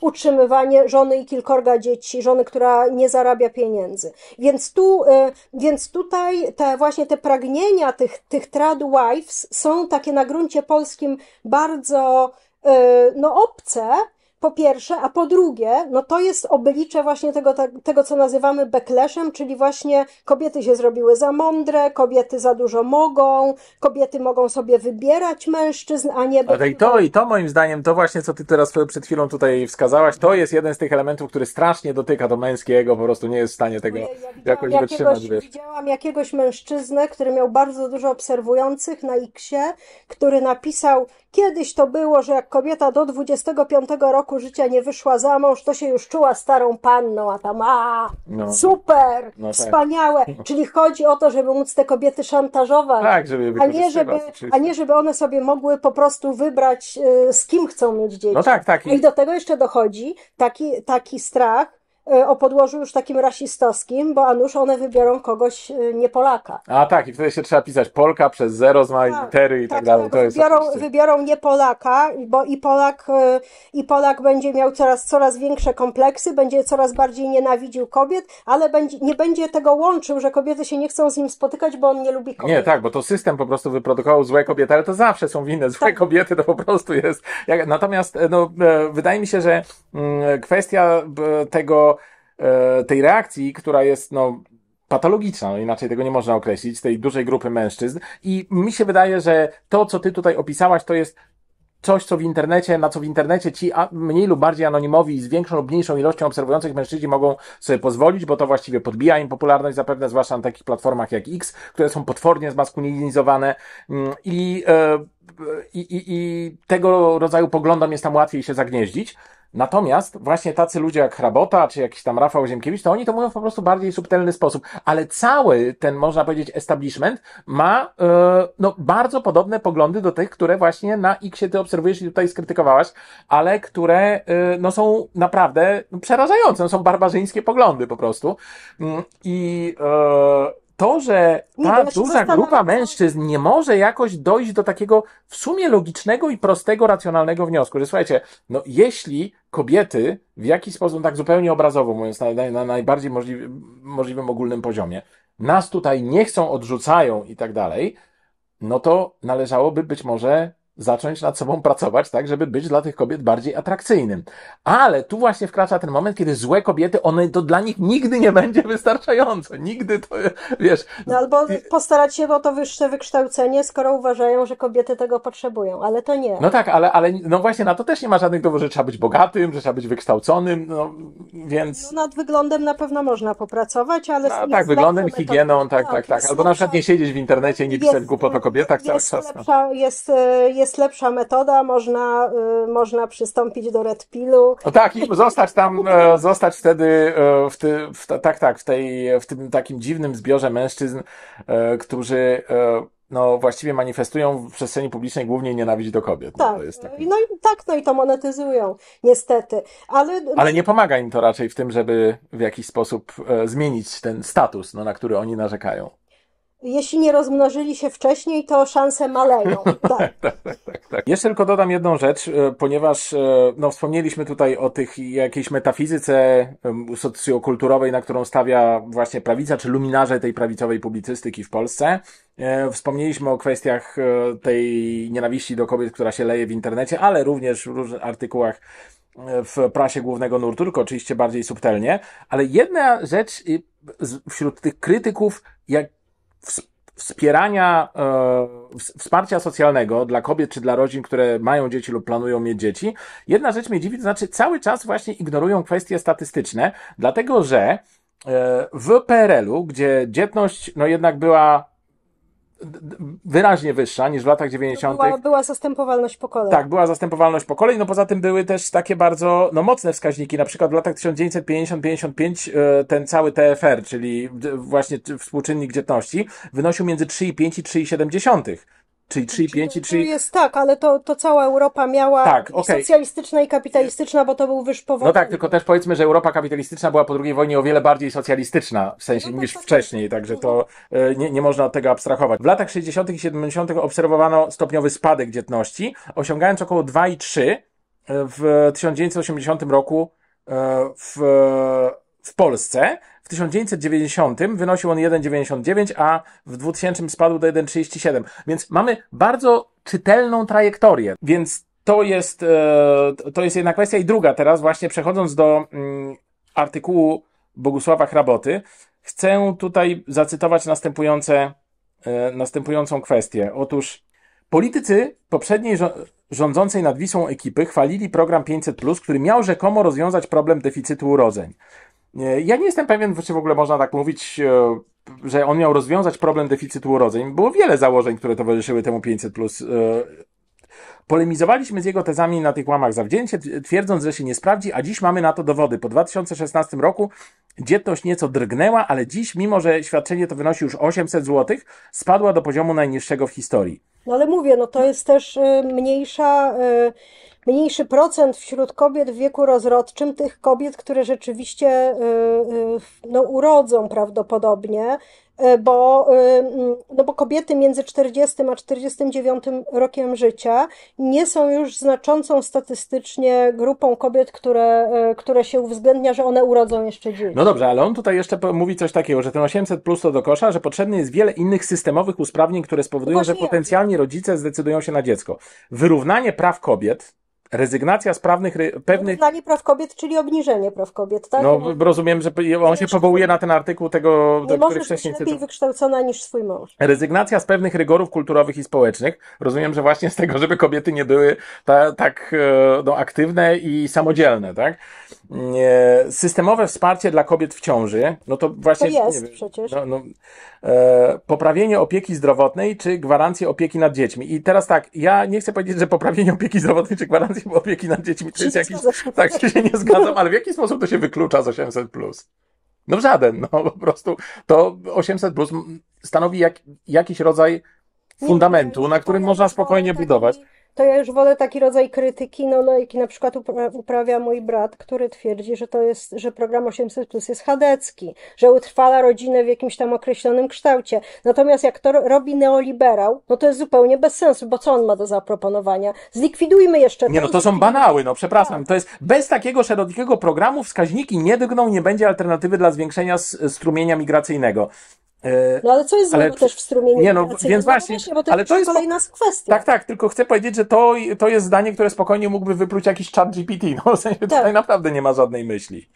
utrzymywanie żony i kilkorga dzieci, żony, która nie zarabia pieniędzy. Więc, tu, e, więc tutaj te właśnie te pragnienia tych, tych trad wives są takie na gruncie polskim bardzo e, no, obce, po pierwsze, a po drugie, no to jest oblicze właśnie tego, tak, tego co nazywamy backlashem, czyli właśnie kobiety się zrobiły za mądre, kobiety za dużo mogą, kobiety mogą sobie wybierać mężczyzn, a nie... Ale i to, i to moim zdaniem, to właśnie, co ty teraz przed chwilą tutaj wskazałaś, to jest jeden z tych elementów, który strasznie dotyka do męskiego, po prostu nie jest w stanie tego ja jakoś wytrzymać. Jakiegoś, widziałam jakiegoś mężczyznę, który miał bardzo dużo obserwujących na Xie, który napisał Kiedyś to było, że jak kobieta do 25 roku życia nie wyszła za mąż, to się już czuła starą panną, a tam a, no. super, no, tak. wspaniałe. Czyli chodzi o to, żeby móc te kobiety szantażować, tak, żeby a, nie żeby, a nie żeby one sobie mogły po prostu wybrać, y, z kim chcą mieć dzieci. No tak, tak. I do tego jeszcze dochodzi taki, taki strach, E, o podłożu już takim rasistowskim, bo a nuż one wybiorą kogoś e, nie Polaka. A tak, i wtedy się trzeba pisać Polka przez zero z małej tak, litery i tak, tak dalej. Tak, to wybiorą, niepolaka, wybiorą nie Polaka, bo i Polak, e, i Polak będzie miał coraz, coraz większe kompleksy, będzie coraz bardziej nienawidził kobiet, ale będzie, nie będzie tego łączył, że kobiety się nie chcą z nim spotykać, bo on nie lubi kobiet. Nie, tak, bo to system po prostu wyprodukował złe kobiety, ale to zawsze są winne złe tak. kobiety, to po prostu jest. Natomiast no, wydaje mi się, że mm, kwestia tego E, tej reakcji, która jest, no, patologiczna, no inaczej tego nie można określić, tej dużej grupy mężczyzn. I mi się wydaje, że to, co ty tutaj opisałaś, to jest coś, co w internecie, na co w internecie ci mniej lub bardziej anonimowi z większą lub mniejszą ilością obserwujących mężczyźni mogą sobie pozwolić, bo to właściwie podbija im popularność zapewne, zwłaszcza na takich platformach jak X, które są potwornie zmaskulinizowane mm, i... Yy, i, i, i tego rodzaju poglądom jest tam łatwiej się zagnieździć. Natomiast właśnie tacy ludzie jak Hrabota, czy jakiś tam Rafał Ziemkiewicz, to oni to mówią w po prostu bardziej subtelny sposób. Ale cały ten, można powiedzieć, establishment ma e, no, bardzo podobne poglądy do tych, które właśnie na X ty obserwujesz i tutaj skrytykowałaś, ale które e, no, są naprawdę przerażające. No, są barbarzyńskie poglądy po prostu. Mm, I, e, to, że ta nie, duża grupa mężczyzn nie może jakoś dojść do takiego w sumie logicznego i prostego, racjonalnego wniosku, że słuchajcie, no jeśli kobiety w jakiś sposób, tak zupełnie obrazowo mówiąc, na, na, najbardziej możliwy, możliwym ogólnym poziomie, nas tutaj nie chcą, odrzucają i tak dalej, no to należałoby być może zacząć nad sobą pracować, tak, żeby być dla tych kobiet bardziej atrakcyjnym. Ale tu właśnie wkracza ten moment, kiedy złe kobiety, one, to dla nich nigdy nie będzie wystarczające. Nigdy to, wiesz. No albo postarać się o to wyższe wykształcenie, skoro uważają, że kobiety tego potrzebują, ale to nie. No tak, ale, ale no właśnie na to też nie ma żadnych dowodów, że trzeba być bogatym, że trzeba być wykształconym, no więc. No, nad wyglądem na pewno można popracować, ale. No, tak, wyglądem, higieną, tak, tak, tak. Albo na przykład nie siedzieć w internecie i nie pisać głupot o kobietach cały czas. No. Jest, e, jest jest lepsza metoda, można, y, można przystąpić do Red Pillu. No tak, i zostać tam, e, zostać wtedy e, w, ty, w, tak, tak, w, tej, w tym takim dziwnym zbiorze mężczyzn, e, którzy no właściwie manifestują w przestrzeni publicznej głównie nienawiść do kobiet. No, tak. Taki... no, i tak, no i to monetyzują, niestety. Ale... Ale nie pomaga im to raczej w tym, żeby w jakiś sposób zmienić ten status, no, na który oni narzekają jeśli nie rozmnożyli się wcześniej, to szanse maleją. Tak, tak. tak, tak, tak, tak. Jeszcze tylko dodam jedną rzecz, e, ponieważ e, no, wspomnieliśmy tutaj o tych jakiejś metafizyce socjokulturowej, na którą stawia właśnie prawica, czy luminarze tej prawicowej publicystyki w Polsce. E, wspomnieliśmy o kwestiach tej nienawiści do kobiet, która się leje w internecie, ale również w różnych artykułach w prasie głównego nurtu, tylko oczywiście bardziej subtelnie. Ale jedna rzecz wśród tych krytyków, jak wspierania, e, wsparcia socjalnego dla kobiet czy dla rodzin, które mają dzieci lub planują mieć dzieci, jedna rzecz mnie dziwi, to znaczy cały czas właśnie ignorują kwestie statystyczne, dlatego że e, w PRL-u, gdzie dzietność no jednak była wyraźnie wyższa niż w latach 90. Była, była zastępowalność pokoleń. Tak, była zastępowalność pokoleń, no poza tym były też takie bardzo no, mocne wskaźniki, na przykład w latach 1950-55 e, ten cały TFR, czyli właśnie współczynnik dzietności, wynosił między 3,5 i 3,7. Czyli 3,5 i 3... To, jest tak, ale to, to cała Europa miała tak, okay. socjalistyczna i kapitalistyczna, bo to był wyż powodów. No tak, tylko też powiedzmy, że Europa kapitalistyczna była po II wojnie o wiele bardziej socjalistyczna w sensie no niż wcześniej, także to e, nie, nie można od tego abstrahować. W latach 60. i 70. obserwowano stopniowy spadek dzietności, osiągając około 2,3 e, w 1980 roku e, w, w Polsce, w 1990 wynosił on 1,99, a w 2000 spadł do 1,37. Więc mamy bardzo czytelną trajektorię. Więc to jest, e, to jest jedna kwestia. I druga teraz, właśnie przechodząc do mm, artykułu Bogusława Hraboty, chcę tutaj zacytować następujące, e, następującą kwestię. Otóż politycy poprzedniej rządzącej nad Wisłą ekipy chwalili program 500, który miał rzekomo rozwiązać problem deficytu urodzeń. E, ja nie jestem pewien, czy w ogóle można tak mówić, e, że on miał rozwiązać problem deficytu urodzeń. Było wiele założeń, które towarzyszyły temu 500. E, polemizowaliśmy z jego tezami na tych łamach zawdzięcie, twierdząc, że się nie sprawdzi, a dziś mamy na to dowody. Po 2016 roku dzietność nieco drgnęła, ale dziś, mimo że świadczenie to wynosi już 800 zł, spadła do poziomu najniższego w historii. No ale mówię, no to jest też mniejsza mniejszy procent wśród kobiet w wieku rozrodczym, tych kobiet, które rzeczywiście e, e, no, urodzą prawdopodobnie, e, bo, no bo kobiety między 40 a 49 rokiem życia nie są już znaczącą statystycznie grupą kobiet, które, które się uwzględnia, że one urodzą jeszcze dzieci. No dobrze, ale on tutaj jeszcze mówi coś takiego, że ten 800 plus to do kosza, że potrzebne jest wiele innych systemowych usprawnień, które spowodują, że potencjalni rodzice zdecydują się na dziecko. Wyrównanie praw kobiet Rezygnacja z prawnych, pewnych... Równanie praw kobiet, czyli obniżenie praw kobiet, tak? No, rozumiem, że on się powołuje na ten artykuł tego, nie który wcześniej... Nie lepiej wykształcona niż swój mąż. Rezygnacja z pewnych rygorów kulturowych i społecznych. Rozumiem, że właśnie z tego, żeby kobiety nie były ta, tak e, no, aktywne i samodzielne, tak? systemowe wsparcie dla kobiet w ciąży, no to właśnie. To jest wiem, przecież. No, no, e, poprawienie opieki zdrowotnej czy gwarancję opieki nad dziećmi. I teraz tak, ja nie chcę powiedzieć, że poprawienie opieki zdrowotnej czy gwarancję opieki nad dziećmi to jest jakiś. Tak, się nie zgadzam, ale w jaki sposób to się wyklucza z 800? Plus? No w żaden, no po prostu to 800 plus stanowi jak, jakiś rodzaj fundamentu, na którym można spokojnie budować to ja już wolę taki rodzaj krytyki, no, no jaki na przykład uprawia mój brat, który twierdzi, że to jest, że program 800 plus jest chadecki, że utrwala rodzinę w jakimś tam określonym kształcie. Natomiast jak to robi neoliberał, no to jest zupełnie bez sensu, bo co on ma do zaproponowania? Zlikwidujmy jeszcze... Nie, no to są banały, no przepraszam, tak. to jest bez takiego szerokiego programu wskaźniki nie dygną, nie będzie alternatywy dla zwiększenia strumienia migracyjnego. E, no ale co jest ale, też w strumieniu Nie no, więc właśnie, ale to jest kolejna kwestia. Tak, tak, tylko chcę powiedzieć, że to, to jest zdanie, które spokojnie mógłby wypluć jakiś chat GPT, no w sensie tak. tutaj naprawdę nie ma żadnej myśli.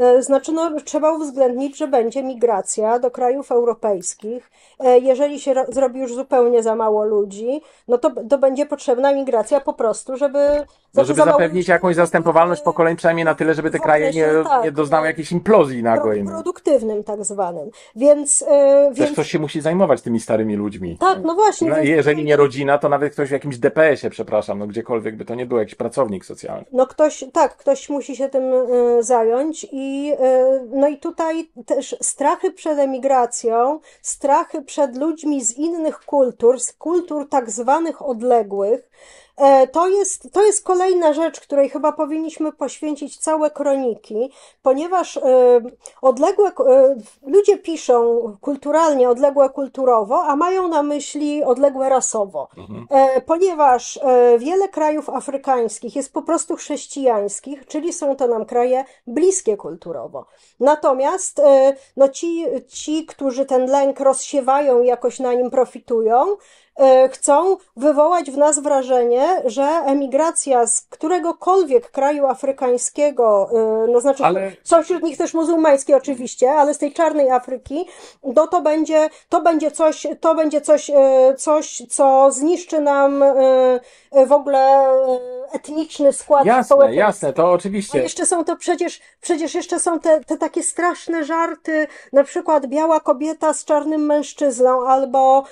E, znaczy, no, trzeba uwzględnić, że będzie migracja do krajów europejskich. E, jeżeli się zrobi już zupełnie za mało ludzi, no to, to będzie potrzebna migracja po prostu, żeby. No, żeby zapewnić jakąś zastępowalność pokoleń, przynajmniej na tyle, żeby te kraje nie, tak, nie doznały jakiejś implozji nagłej. Produktywnym tak zwanym. Więc, e, Też więc... ktoś się musi zajmować tymi starymi ludźmi. Tak, no właśnie. No, Jeżeli nie rodzina, to nawet ktoś w jakimś DPS-ie, przepraszam, no gdziekolwiek by to nie był, jakiś pracownik socjalny. No ktoś, tak, ktoś musi się tym zająć i i, e, no i tutaj też strachy przed emigracją, strachy przed ludźmi z innych kultur, z kultur tak zwanych odległych, E, to jest, to jest kolejna rzecz, której chyba powinniśmy poświęcić całe kroniki, ponieważ e, odległe, e, ludzie piszą kulturalnie odległe kulturowo, a mają na myśli odległe rasowo, mhm. ponieważ wiele krajów afrykańskich jest po prostu chrześcijańskich, czyli są to nam kraje bliskie kulturowo. Natomiast no ci, ci którzy ten lęk rozsiewają i jakoś na nim profitują, E, chcą wywołać w nas wrażenie, że emigracja z któregokolwiek kraju afrykańskiego, e, no znaczy ale... są wśród nich też muzułmańskie oczywiście, ale z tej czarnej Afryki, no to będzie, to będzie coś, to będzie coś, e, coś, co zniszczy nam w ogóle etniczny skład jasne, społeczny. Jasne, to oczywiście. A no jeszcze są to przecież, przecież jeszcze są te, te takie straszne żarty, na przykład biała kobieta z czarnym mężczyzną, albo,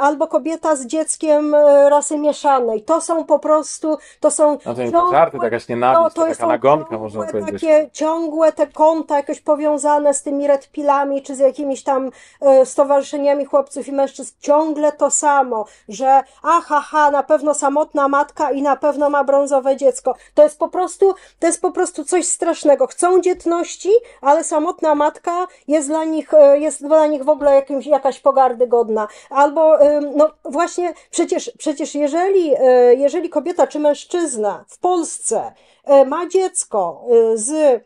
albo kobieta kobieta z dzieckiem e, rasy mieszanej. To są po prostu, to są... No to ciągłe, żarty, jakaś nienawiść, no, to taka są nagonka, ciągłe, można powiedzieć. Takie ciągłe te konta jakoś powiązane z tymi redpilami, czy z jakimiś tam e, stowarzyszeniami chłopców i mężczyzn. Ciągle to samo, że aha, ha, na pewno samotna matka i na pewno ma brązowe dziecko. To jest po prostu, to jest po prostu coś strasznego. Chcą dzietności, ale samotna matka jest dla nich, e, jest dla nich w ogóle jakimś, jakaś pogardy godna. Albo, no, właśnie przecież, przecież jeżeli, e, jeżeli kobieta czy mężczyzna w Polsce e, ma dziecko e, z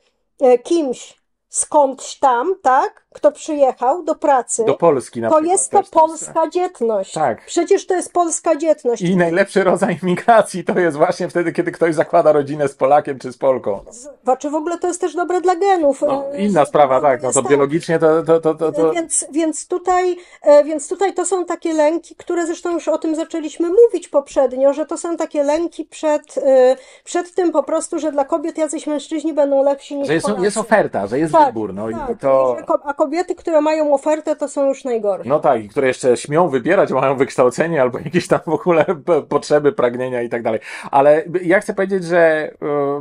kimś skądś tam, tak? kto przyjechał do pracy. Do Polski na To przykład, jest to polska też, tak. dzietność. Tak. Przecież to jest polska dzietność. I najlepszy rodzaj migracji to jest właśnie wtedy, kiedy ktoś zakłada rodzinę z Polakiem czy z Polką. Znaczy w ogóle to jest też dobre dla genów. No, e, inna sprawa, no, tak. No to biologicznie to... to, to, to, to... Więc, więc, tutaj, e, więc tutaj to są takie lęki, które zresztą już o tym zaczęliśmy mówić poprzednio, że to są takie lęki przed, e, przed tym po prostu, że dla kobiet jacyś mężczyźni będą lepsi niż Że jest, jest oferta, że jest tak, wybór. No tak. i to kobiety, które mają ofertę, to są już najgorsze. No tak, i które jeszcze śmią wybierać, mają wykształcenie albo jakieś tam w ogóle potrzeby, pragnienia i tak dalej. Ale ja chcę powiedzieć, że e,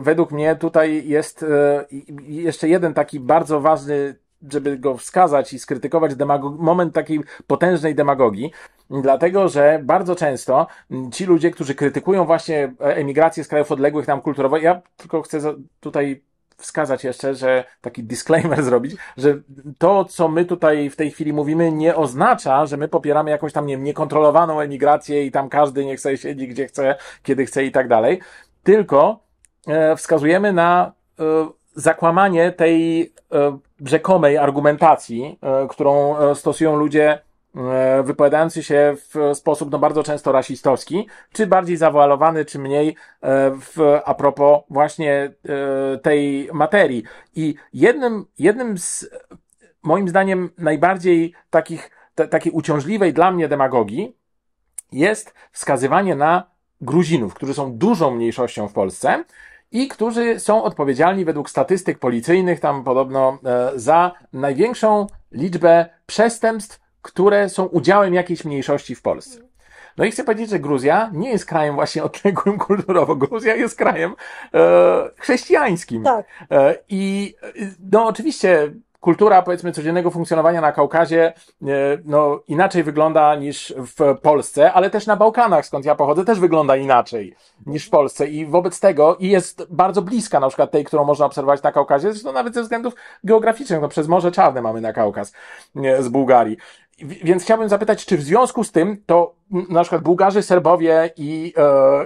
według mnie tutaj jest e, jeszcze jeden taki bardzo ważny żeby go wskazać i skrytykować, moment takiej potężnej demagogii, dlatego że bardzo często ci ludzie, którzy krytykują właśnie e, emigrację z krajów odległych nam kulturowo, ja tylko chcę tutaj wskazać jeszcze, że taki disclaimer zrobić, że to, co my tutaj w tej chwili mówimy, nie oznacza, że my popieramy jakąś tam, nie wiem, niekontrolowaną emigrację i tam każdy niech sobie siedzi gdzie chce, kiedy chce i tak dalej. Tylko e, wskazujemy na e, zakłamanie tej e, rzekomej argumentacji, którą stosują ludzie E, wypowiadający się w sposób no, bardzo często rasistowski, czy bardziej zawoalowany, czy mniej e, w, a propos właśnie e, tej materii. I jednym, jednym z moim zdaniem najbardziej takich, t- takiej uciążliwej dla mnie demagogii jest wskazywanie na Gruzinów, którzy są dużą mniejszością w Polsce, i którzy są odpowiedzialni według statystyk policyjnych, tam podobno, za największą liczbę przestępstw które są udziałem jakiejś mniejszości w Polsce. No i chcę powiedzieć, że Gruzja nie jest krajem właśnie odległym kulturowo. Gruzja jest krajem e, chrześcijańskim. Tak. E, I e, no oczywiście kultura powiedzmy codziennego funkcjonowania na Kaukazie e, no, inaczej wygląda niż w Polsce, ale też na Bałkanach, skąd ja pochodzę, też wygląda inaczej niż w Polsce i wobec tego i jest bardzo bliska na przykład tej, którą można obserwować na Kaukazie, zresztą nawet ze względów geograficznych, no przez Morze Czarne mamy na Kaukaz e, z Bułgarii więc chciałbym zapytać, czy w związku z tym to na przykład Bułgarzy, Serbowie i, e,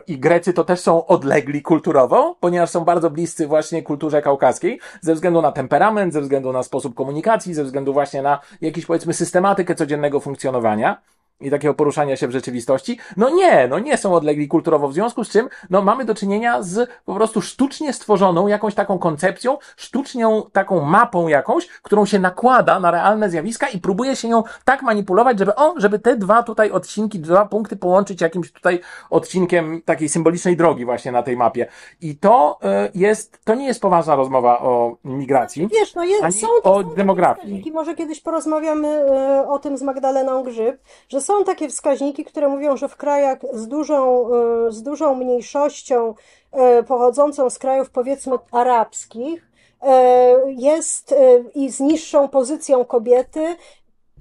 i Grecy to też są odlegli kulturowo, ponieważ są bardzo bliscy właśnie kulturze kaukaskiej, ze względu na temperament, ze względu na sposób komunikacji, ze względu właśnie na jakiś powiedzmy systematykę codziennego funkcjonowania i takiego poruszania się w rzeczywistości. No nie, no nie są odlegli kulturowo, w związku z czym no mamy do czynienia z po prostu sztucznie stworzoną jakąś taką koncepcją, sztuczną taką mapą jakąś, którą się nakłada na realne zjawiska i próbuje się ją tak manipulować, żeby o, żeby te dwa tutaj odcinki, dwa punkty połączyć jakimś tutaj odcinkiem takiej symbolicznej drogi właśnie na tej mapie. I to e, jest, to nie jest poważna rozmowa o migracji. Wiesz, no jest, są, o demografii. Może kiedyś porozmawiamy e, o tym z Magdaleną Grzyb, że są są takie wskaźniki, które mówią, że w krajach z dużą, e, z dużą mniejszością e, pochodzącą z krajów powiedzmy arabskich e, jest i z niższą pozycją kobiety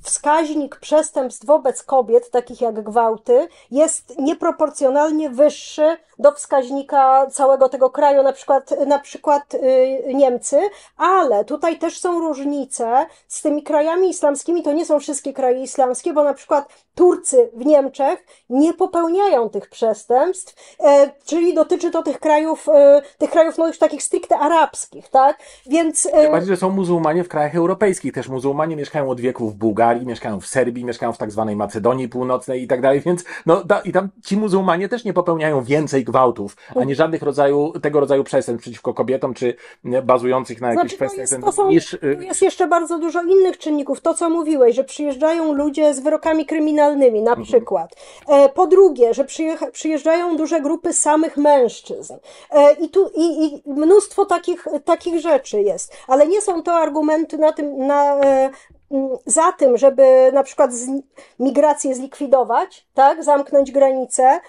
wskaźnik przestępstw wobec kobiet, takich jak gwałty, jest nieproporcjonalnie wyższy do wskaźnika całego tego kraju, na przykład, na przykład y, Niemcy, ale tutaj też są różnice z tymi krajami islamskimi, to nie są wszystkie kraje islamskie, bo na przykład Turcy w Niemczech nie popełniają tych przestępstw, e, czyli dotyczy to tych krajów, e, tych krajów no już takich stricte arabskich, tak? Więc... E, Tym bardziej, że są muzułmanie w krajach europejskich też. Muzułmanie mieszkają od wieków w Bułgarii, mieszkają w Serbii, mieszkają w tak zwanej Macedonii Północnej i tak dalej, więc no da, i tam ci muzułmanie też nie popełniają więcej gwałtów, ani żadnych rodzaju, tego rodzaju przestępstw przeciwko kobietom, czy bazujących na jakichś znaczy, kwestiach. To jest, to są, niż, y, jest jeszcze bardzo dużo innych czynników. To, co mówiłeś, że przyjeżdżają ludzie z wyrokami kryminalnymi, kryminalnymi na mhm. przykład. E, po drugie, że przyjeżdżają duże grupy samych mężczyzn. E, I tu i, i mnóstwo takich, takich rzeczy jest, ale nie są to argumenty na tym, na, e, za tym, żeby na przykład z, migrację zlikwidować, tak, zamknąć granice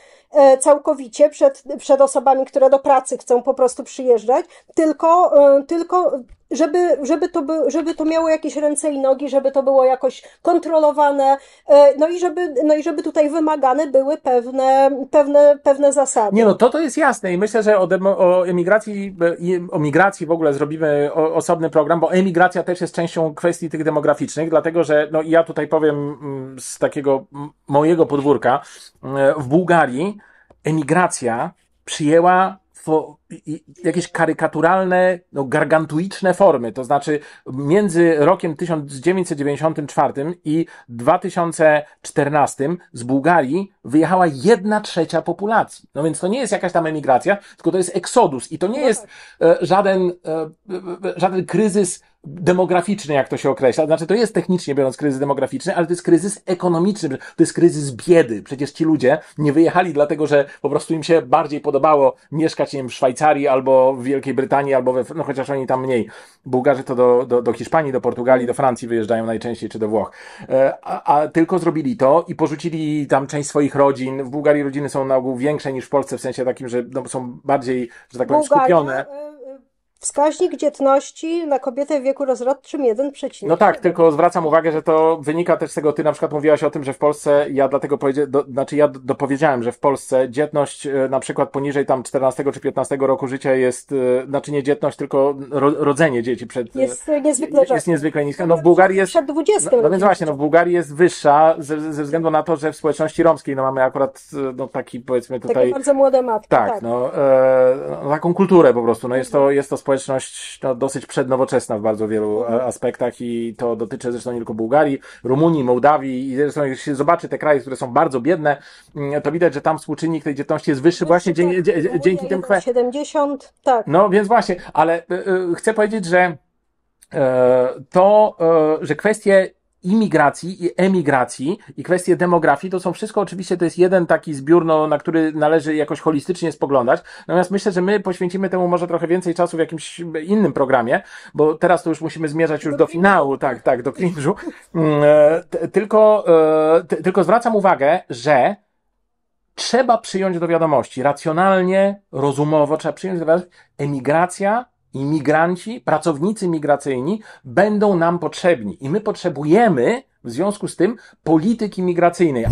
całkowicie przed, przed osobami, które do pracy chcą po prostu przyjeżdżać, tylko, tylko żeby, żeby, to by, żeby to miało jakieś ręce i nogi, żeby to było jakoś kontrolowane, e, no i żeby, no i żeby tutaj wymagane były pewne, pewne, pewne zasady. Nie no, to to jest jasne i myślę, że o, demo, o emigracji, e, o migracji w ogóle zrobimy osobny program, bo emigracja też jest częścią kwestii tych demograficznych, dlatego że, no ja tutaj powiem mm, z takiego mojego podwórka, e, w Bułgarii emigracja przyjęła fo, jakieś karykaturalne, no, gargantuiczne formy. To znaczy, między rokiem 1994 i 2014 z Bułgarii wyjechała jedna trzecia populacji. No więc to nie jest jakaś tam emigracja, tylko to jest eksodus. I to nie no jest tak. e, żaden, e, e, e żaden kryzys demograficzny, jak to się określa. Znaczy, to jest technicznie biorąc kryzys demograficzny, ale to jest kryzys ekonomiczny, to jest kryzys biedy. Przecież ci ludzie nie wyjechali dlatego, że po prostu im się bardziej podobało mieszkać, nie wiem, w Szwajcarii albo w Wielkiej Brytanii, albo we, no chociaż oni tam mniej. Bułgarzy to do, do, do Hiszpanii, do Portugalii, do Francji wyjeżdżają najczęściej, czy do Włoch. E, a, a tylko zrobili to i porzucili tam część swoich rodzin. W Bułgarii rodziny są na ogół większe niż w Polsce, w sensie takim, że no, są bardziej, że tak powiem, skupione e, Wskaźnik dzietności na kobietę w wieku rozrodczym 1,7. No tak, tylko zwracam uwagę, że to wynika też z tego, ty na przykład mówiłaś o tym, że w Polsce, ja dlatego powiedziałem, do, znaczy ja dopowiedziałem, że w Polsce dzietność e, na przykład poniżej tam 14 czy 15 roku życia jest, e, znaczy nie dzietność, tylko ro, rodzenie dzieci przed... E, jest niezwykle niska. jest niezwykle niska. No w Bułgarii jest... Przed 20. No, no więc właśnie, no w Bułgarii jest wyższa ze, ze względu na to, że w społeczności romskiej, no mamy akurat, no taki powiedzmy tutaj... Takie bardzo młode matki. Tak, tak. no e, no taką kulturę po prostu, no jest to, jest to społeczność społeczność no, dosyć przednowoczesna w bardzo wielu e, aspektach i to dotyczy zresztą nie tylko Bułgarii, Rumunii, Mołdawii i zresztą jak się zobaczy te kraje, które są bardzo biedne, mm, to widać, że tam współczynnik tej dzietności jest wyższy właśnie dzięki, tak, dzięki, dzięki tym kwestiom. 70, tak. No więc właśnie, ale y, y, chcę powiedzieć, że to, że kwestie imigracji i emigracji i kwestie demografii, to są wszystko oczywiście, to jest jeden taki zbiór, no, na który należy jakoś holistycznie spoglądać. Natomiast myślę, że my poświęcimy temu może trochę więcej czasu w jakimś innym programie, bo teraz to już musimy zmierzać już do, finału, tak, tak, do cringe'u. Mm, e, tylko, e, tylko zwracam uwagę, że trzeba przyjąć do wiadomości, racjonalnie, rozumowo trzeba przyjąć do wiadomości, emigracja imigranci, pracownicy migracyjni będą nam potrzebni i my potrzebujemy w związku z tym polityki migracyjnej.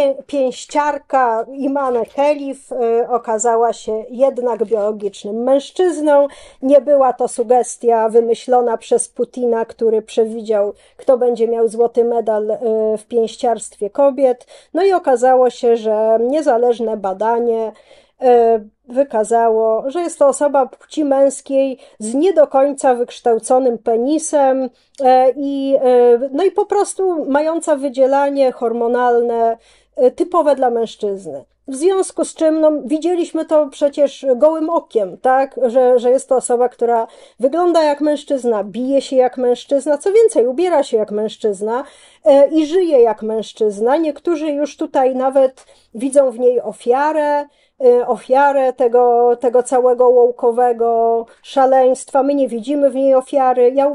pię, pięściarka Imane Kelif y, okazała się jednak biologicznym mężczyzną. Nie była to sugestia wymyślona przez Putina, który przewidział, kto będzie miał złoty medal y, w pięściarstwie kobiet. No i okazało się, że niezależne badanie y, wykazało, że jest to osoba płci męskiej z nie do końca wykształconym penisem i, no i po prostu mająca wydzielanie hormonalne Y, typowe dla mężczyzny. W związku z czym no, widzieliśmy to przecież gołym okiem, tak? Że, że jest to osoba, która wygląda jak mężczyzna, bije się jak mężczyzna, co więcej, ubiera się jak mężczyzna e, i żyje jak mężczyzna. Niektórzy już tutaj nawet widzą w niej ofiarę, Y, ofiarę tego, tego całego łowkowego szaleństwa. My nie widzimy w niej ofiary. Ja,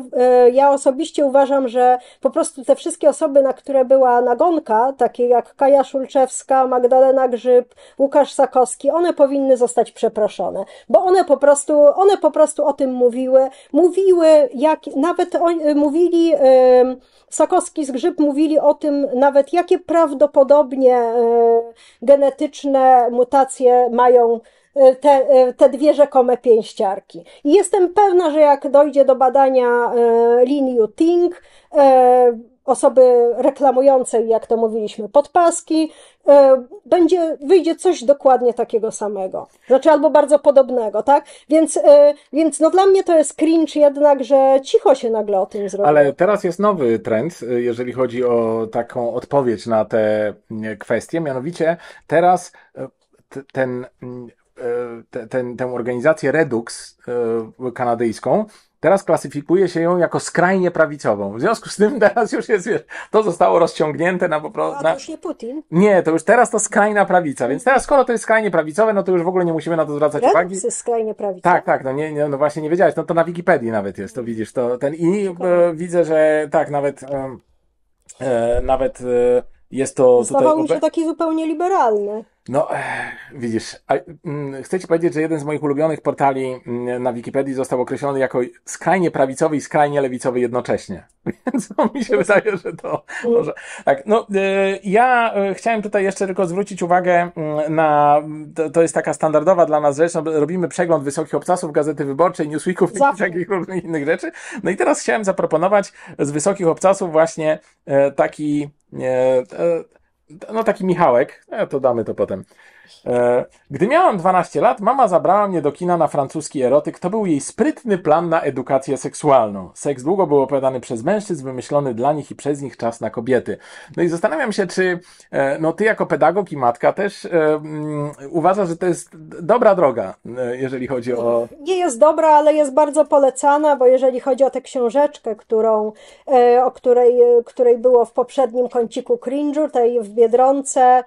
y, ja osobiście uważam, że po prostu te wszystkie osoby, na które była nagonka, takie jak Kaja Szulczewska, Magdalena Grzyb, Łukasz Sakowski, one powinny zostać przeproszone, bo one po prostu, one po prostu o tym mówiły. Mówiły, jak nawet on, y, mówili, Sakowski z Grzyb mówili o tym nawet, jakie prawdopodobnie genetyczne mutacje mają e, te, e, te dwie rzekome pięściarki. I jestem pewna, że jak dojdzie do badania e, linii Ting, osoby reklamującej, jak to mówiliśmy, podpaski, będzie, wyjdzie coś dokładnie takiego samego. Znaczy albo bardzo podobnego, tak? Więc, więc no dla mnie to jest cringe jednak, że cicho się nagle o tym zrobi. Ale teraz jest nowy trend, jeżeli chodzi o taką odpowiedź na te mm, kwestie, mianowicie teraz ten, mm, e, te, ten, tę organizację Redux e, kanadyjską, teraz klasyfikuje się ją jako skrajnie prawicową. W związku z tym teraz już jest, wiesz, to zostało rozciągnięte na po prostu... Na... już nie Putin. Nie, to już teraz to skrajna prawica, więc mhm. teraz skoro to jest skrajnie prawicowe, no to już w ogóle nie musimy na to zwracać Redux uwagi. jest skrajnie Tak, tak, no, nie, no właśnie nie wiedziałeś, no to na Wikipedii nawet jest, to mhm. widzisz, to ten i e, widzę, że tak, nawet e, e nawet e, jest to... Zdawało mi się taki zupełnie liberalny. No, e, widzisz, mm, chcę Ci powiedzieć, że jeden z moich ulubionych portali mm, na Wikipedii został określony jako skrajnie prawicowy i skrajnie lewicowy jednocześnie. Więc no, mi się wydaje, że to może. Tak, no, e, ja e, chciałem tutaj jeszcze tylko zwrócić uwagę mm, na. To, to jest taka standardowa dla nas rzecz. No, robimy przegląd wysokich obcasów Gazety Wyborczej, Newsweeków i takich różnych innych rzeczy. No i teraz chciałem zaproponować z wysokich obcasów właśnie taki. Nie, no taki Michałek, e, to damy to potem. E, gdy miałam 12 lat, mama zabrała mnie do kina na francuski erotyk. To był jej sprytny plan na edukację seksualną. Seks długo był opowiadany przez mężczyzn, wymyślony dla nich i przez nich czas na kobiety. No i zastanawiam się, czy e, no, ty jako pedagog i matka też um, uważasz, że to jest dobra droga, jeżeli chodzi o... Nie jest dobra, ale jest bardzo polecana, bo jeżeli chodzi o tę książeczkę, którą, o której, której było w poprzednim kąciku cringe'u, tej w Biedronce,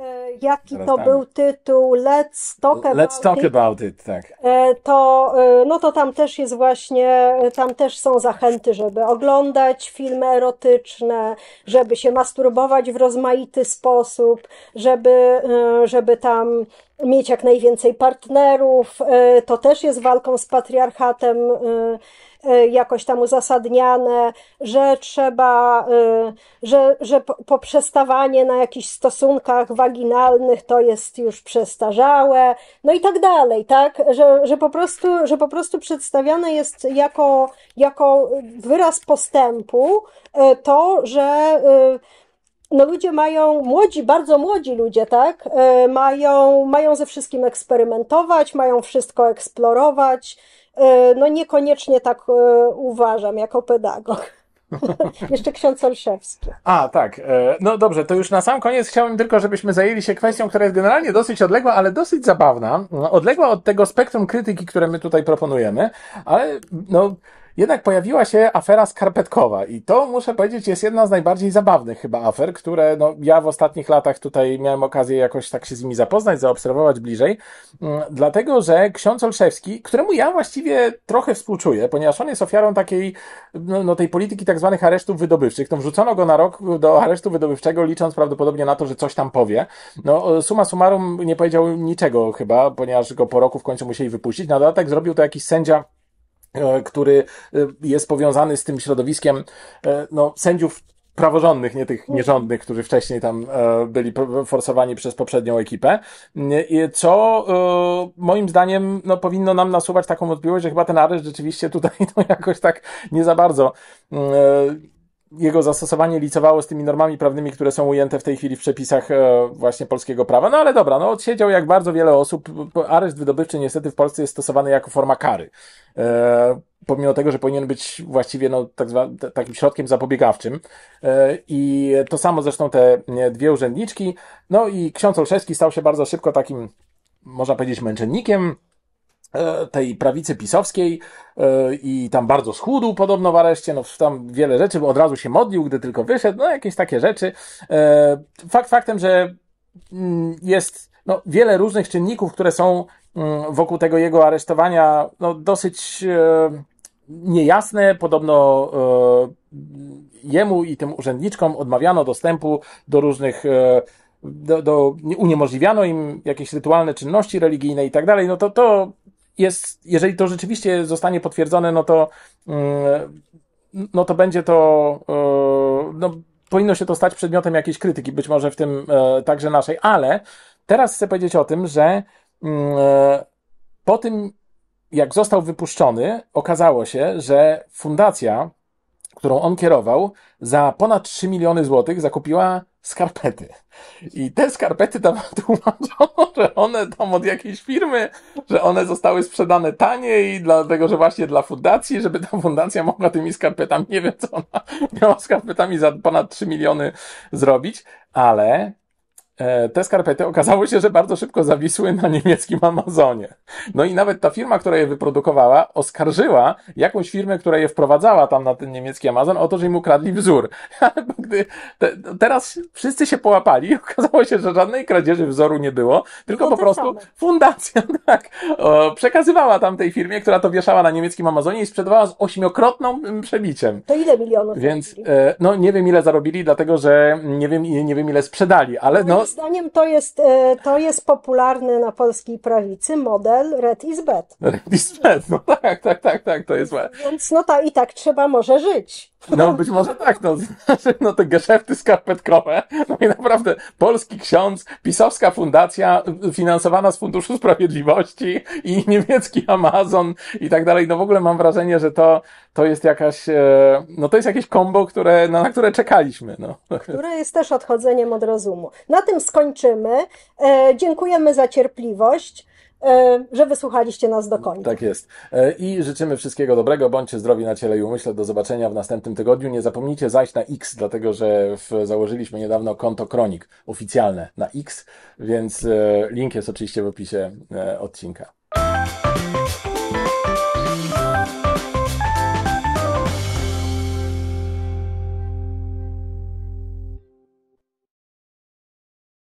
E, jaki to był tytuł Let's Talk About, Let's talk it, about it, tak. E, to, e, no to tam też jest właśnie, tam też są zachęty, żeby oglądać filmy erotyczne, żeby się masturbować w rozmaity sposób, żeby, żeby tam mieć jak najwięcej partnerów. To też jest walką z patriarchatem Y, jakoś tam uzasadniane, że trzeba, y, że, że poprzestawanie na jakichś stosunkach waginalnych to jest już przestarzałe, no i tak dalej, tak? Że, że, po, prostu, że po prostu przedstawiane jest jako, jako wyraz postępu y, to, że no ludzie mają, młodzi, bardzo młodzi ludzie, tak, mają, mają ze wszystkim eksperymentować, mają wszystko eksplorować, E, no niekoniecznie tak e, uważam jako pedagog. Jeszcze ksiądz Olszewski. A, tak. E, no dobrze, to już na sam koniec chciałbym tylko, żebyśmy zajęli się kwestią, która jest generalnie dosyć odległa, ale dosyć zabawna. No, odległa od tego spektrum krytyki, które my tutaj proponujemy, ale no jednak pojawiła się afera skarpetkowa i to muszę powiedzieć jest jedna z najbardziej zabawnych chyba afer, które no, ja w ostatnich latach tutaj miałem okazję jakoś tak się z nimi zapoznać, zaobserwować bliżej, mm, dlatego że ksiądz Olszewski, któremu ja właściwie trochę współczuję, ponieważ on jest ofiarą takiej, no, no tej polityki tak zwanych aresztów wydobywczych, to no, wrzucono go na rok do aresztu wydobywczego, licząc prawdopodobnie na to, że coś tam powie. No suma summarum nie powiedział niczego chyba, ponieważ go po roku w końcu musieli wypuścić, na dodatek zrobił to jakiś sędzia E, który e, jest powiązany z tym środowiskiem e, no, sędziów praworządnych, nie tych nierządnych, którzy wcześniej tam byli forsowani przez poprzednią ekipę, co moim zdaniem no, powinno nam nasuwać taką wątpliwość, że chyba ten areszt rzeczywiście tutaj no, jakoś tak nie za bardzo mm, jego zastosowanie licowało z tymi normami prawnymi, które są ujęte w tej chwili w przepisach e, właśnie polskiego prawa. No ale dobra, no odsiedział jak bardzo wiele osób. Areszt wydobywczy niestety w Polsce jest stosowany jako forma kary. E, pomimo tego, że powinien być właściwie no, tak zwa, takim środkiem zapobiegawczym. E, I to samo zresztą te dwie urzędniczki. No i ksiądz Olszewski stał się bardzo szybko takim, można powiedzieć, męczennikiem E, tej prawicy pisowskiej e, i tam bardzo schudł podobno w areszcie, no tam wiele rzeczy, bo od razu się modlił, gdy tylko wyszedł, no jakieś takie rzeczy. E, fakt faktem, że mm, jest no, wiele różnych czynników, które są mm, wokół tego jego aresztowania no, dosyć niejasne. Podobno jemu i tym urzędniczkom odmawiano dostępu do różnych do, do, uniemożliwiano im jakieś rytualne czynności religijne i tak dalej, no to, to jest, jeżeli to rzeczywiście zostanie potwierdzone, no to, mm, no to będzie to, e, no, powinno się to stać przedmiotem jakiejś krytyki, być może w tym e, także naszej, ale teraz chcę powiedzieć o tym, że mm, e, po tym, jak został wypuszczony, okazało się, że fundacja, którą on kierował, za ponad 3 miliony złotych zakupiła skarpety. I te skarpety tam tłumaczą, że one tam od jakiejś firmy, że one zostały sprzedane taniej, dlatego, że właśnie dla fundacji, żeby ta fundacja mogła tymi skarpetami, nie wiem co ona miała skarpetami za ponad 3 miliony zrobić, ale E, te skarpety okazało się, że bardzo szybko zawisły na niemieckim Amazonie. No i nawet ta firma, która je wyprodukowała, oskarżyła jakąś firmę, która je wprowadzała tam na ten niemiecki Amazon o to, że im ukradli wzór. No, gdy te, no, teraz wszyscy się połapali, okazało się, że żadnej kradzieży wzoru nie było, tylko po prostu fundacja tak, o, przekazywała tam tej firmie, która to wieszała na niemieckim Amazonie i sprzedawała z ośmiokrotną mm, przebiciem. To ile milionów? Więc, e, no nie wiem ile zarobili, dlatego że nie wiem, nie wiem ile sprzedali, ale no moim zdaniem to jest, e, to jest popularny na polskiej prawicy model red is bad. Red is bad, no tak, tak, tak, tak, to jest... Więc no ta i tak trzeba może żyć. No, no być może tak, no, znaczy, no te geszefty skarpetkowe, no i naprawdę polski ksiądz, pisowska fundacja y, finansowana z Funduszu Sprawiedliwości i niemiecki Amazon i tak dalej, no w ogóle mam wrażenie, że to, to jest jakaś, e, no to jest jakieś kombo, które, no, na które czekaliśmy. No. Które jest też odchodzeniem od rozumu. Na tym skończymy. E, dziękujemy za cierpliwość. E, że wysłuchaliście nas do końca. Tak jest. E, I życzymy wszystkiego dobrego. Bądźcie zdrowi na ciele i umyśle. Do zobaczenia w następnym tygodniu. Nie zapomnijcie zajść na X, dlatego że założyliśmy niedawno konto Kronik oficjalne na X, więc e, link jest oczywiście w opisie odcinka.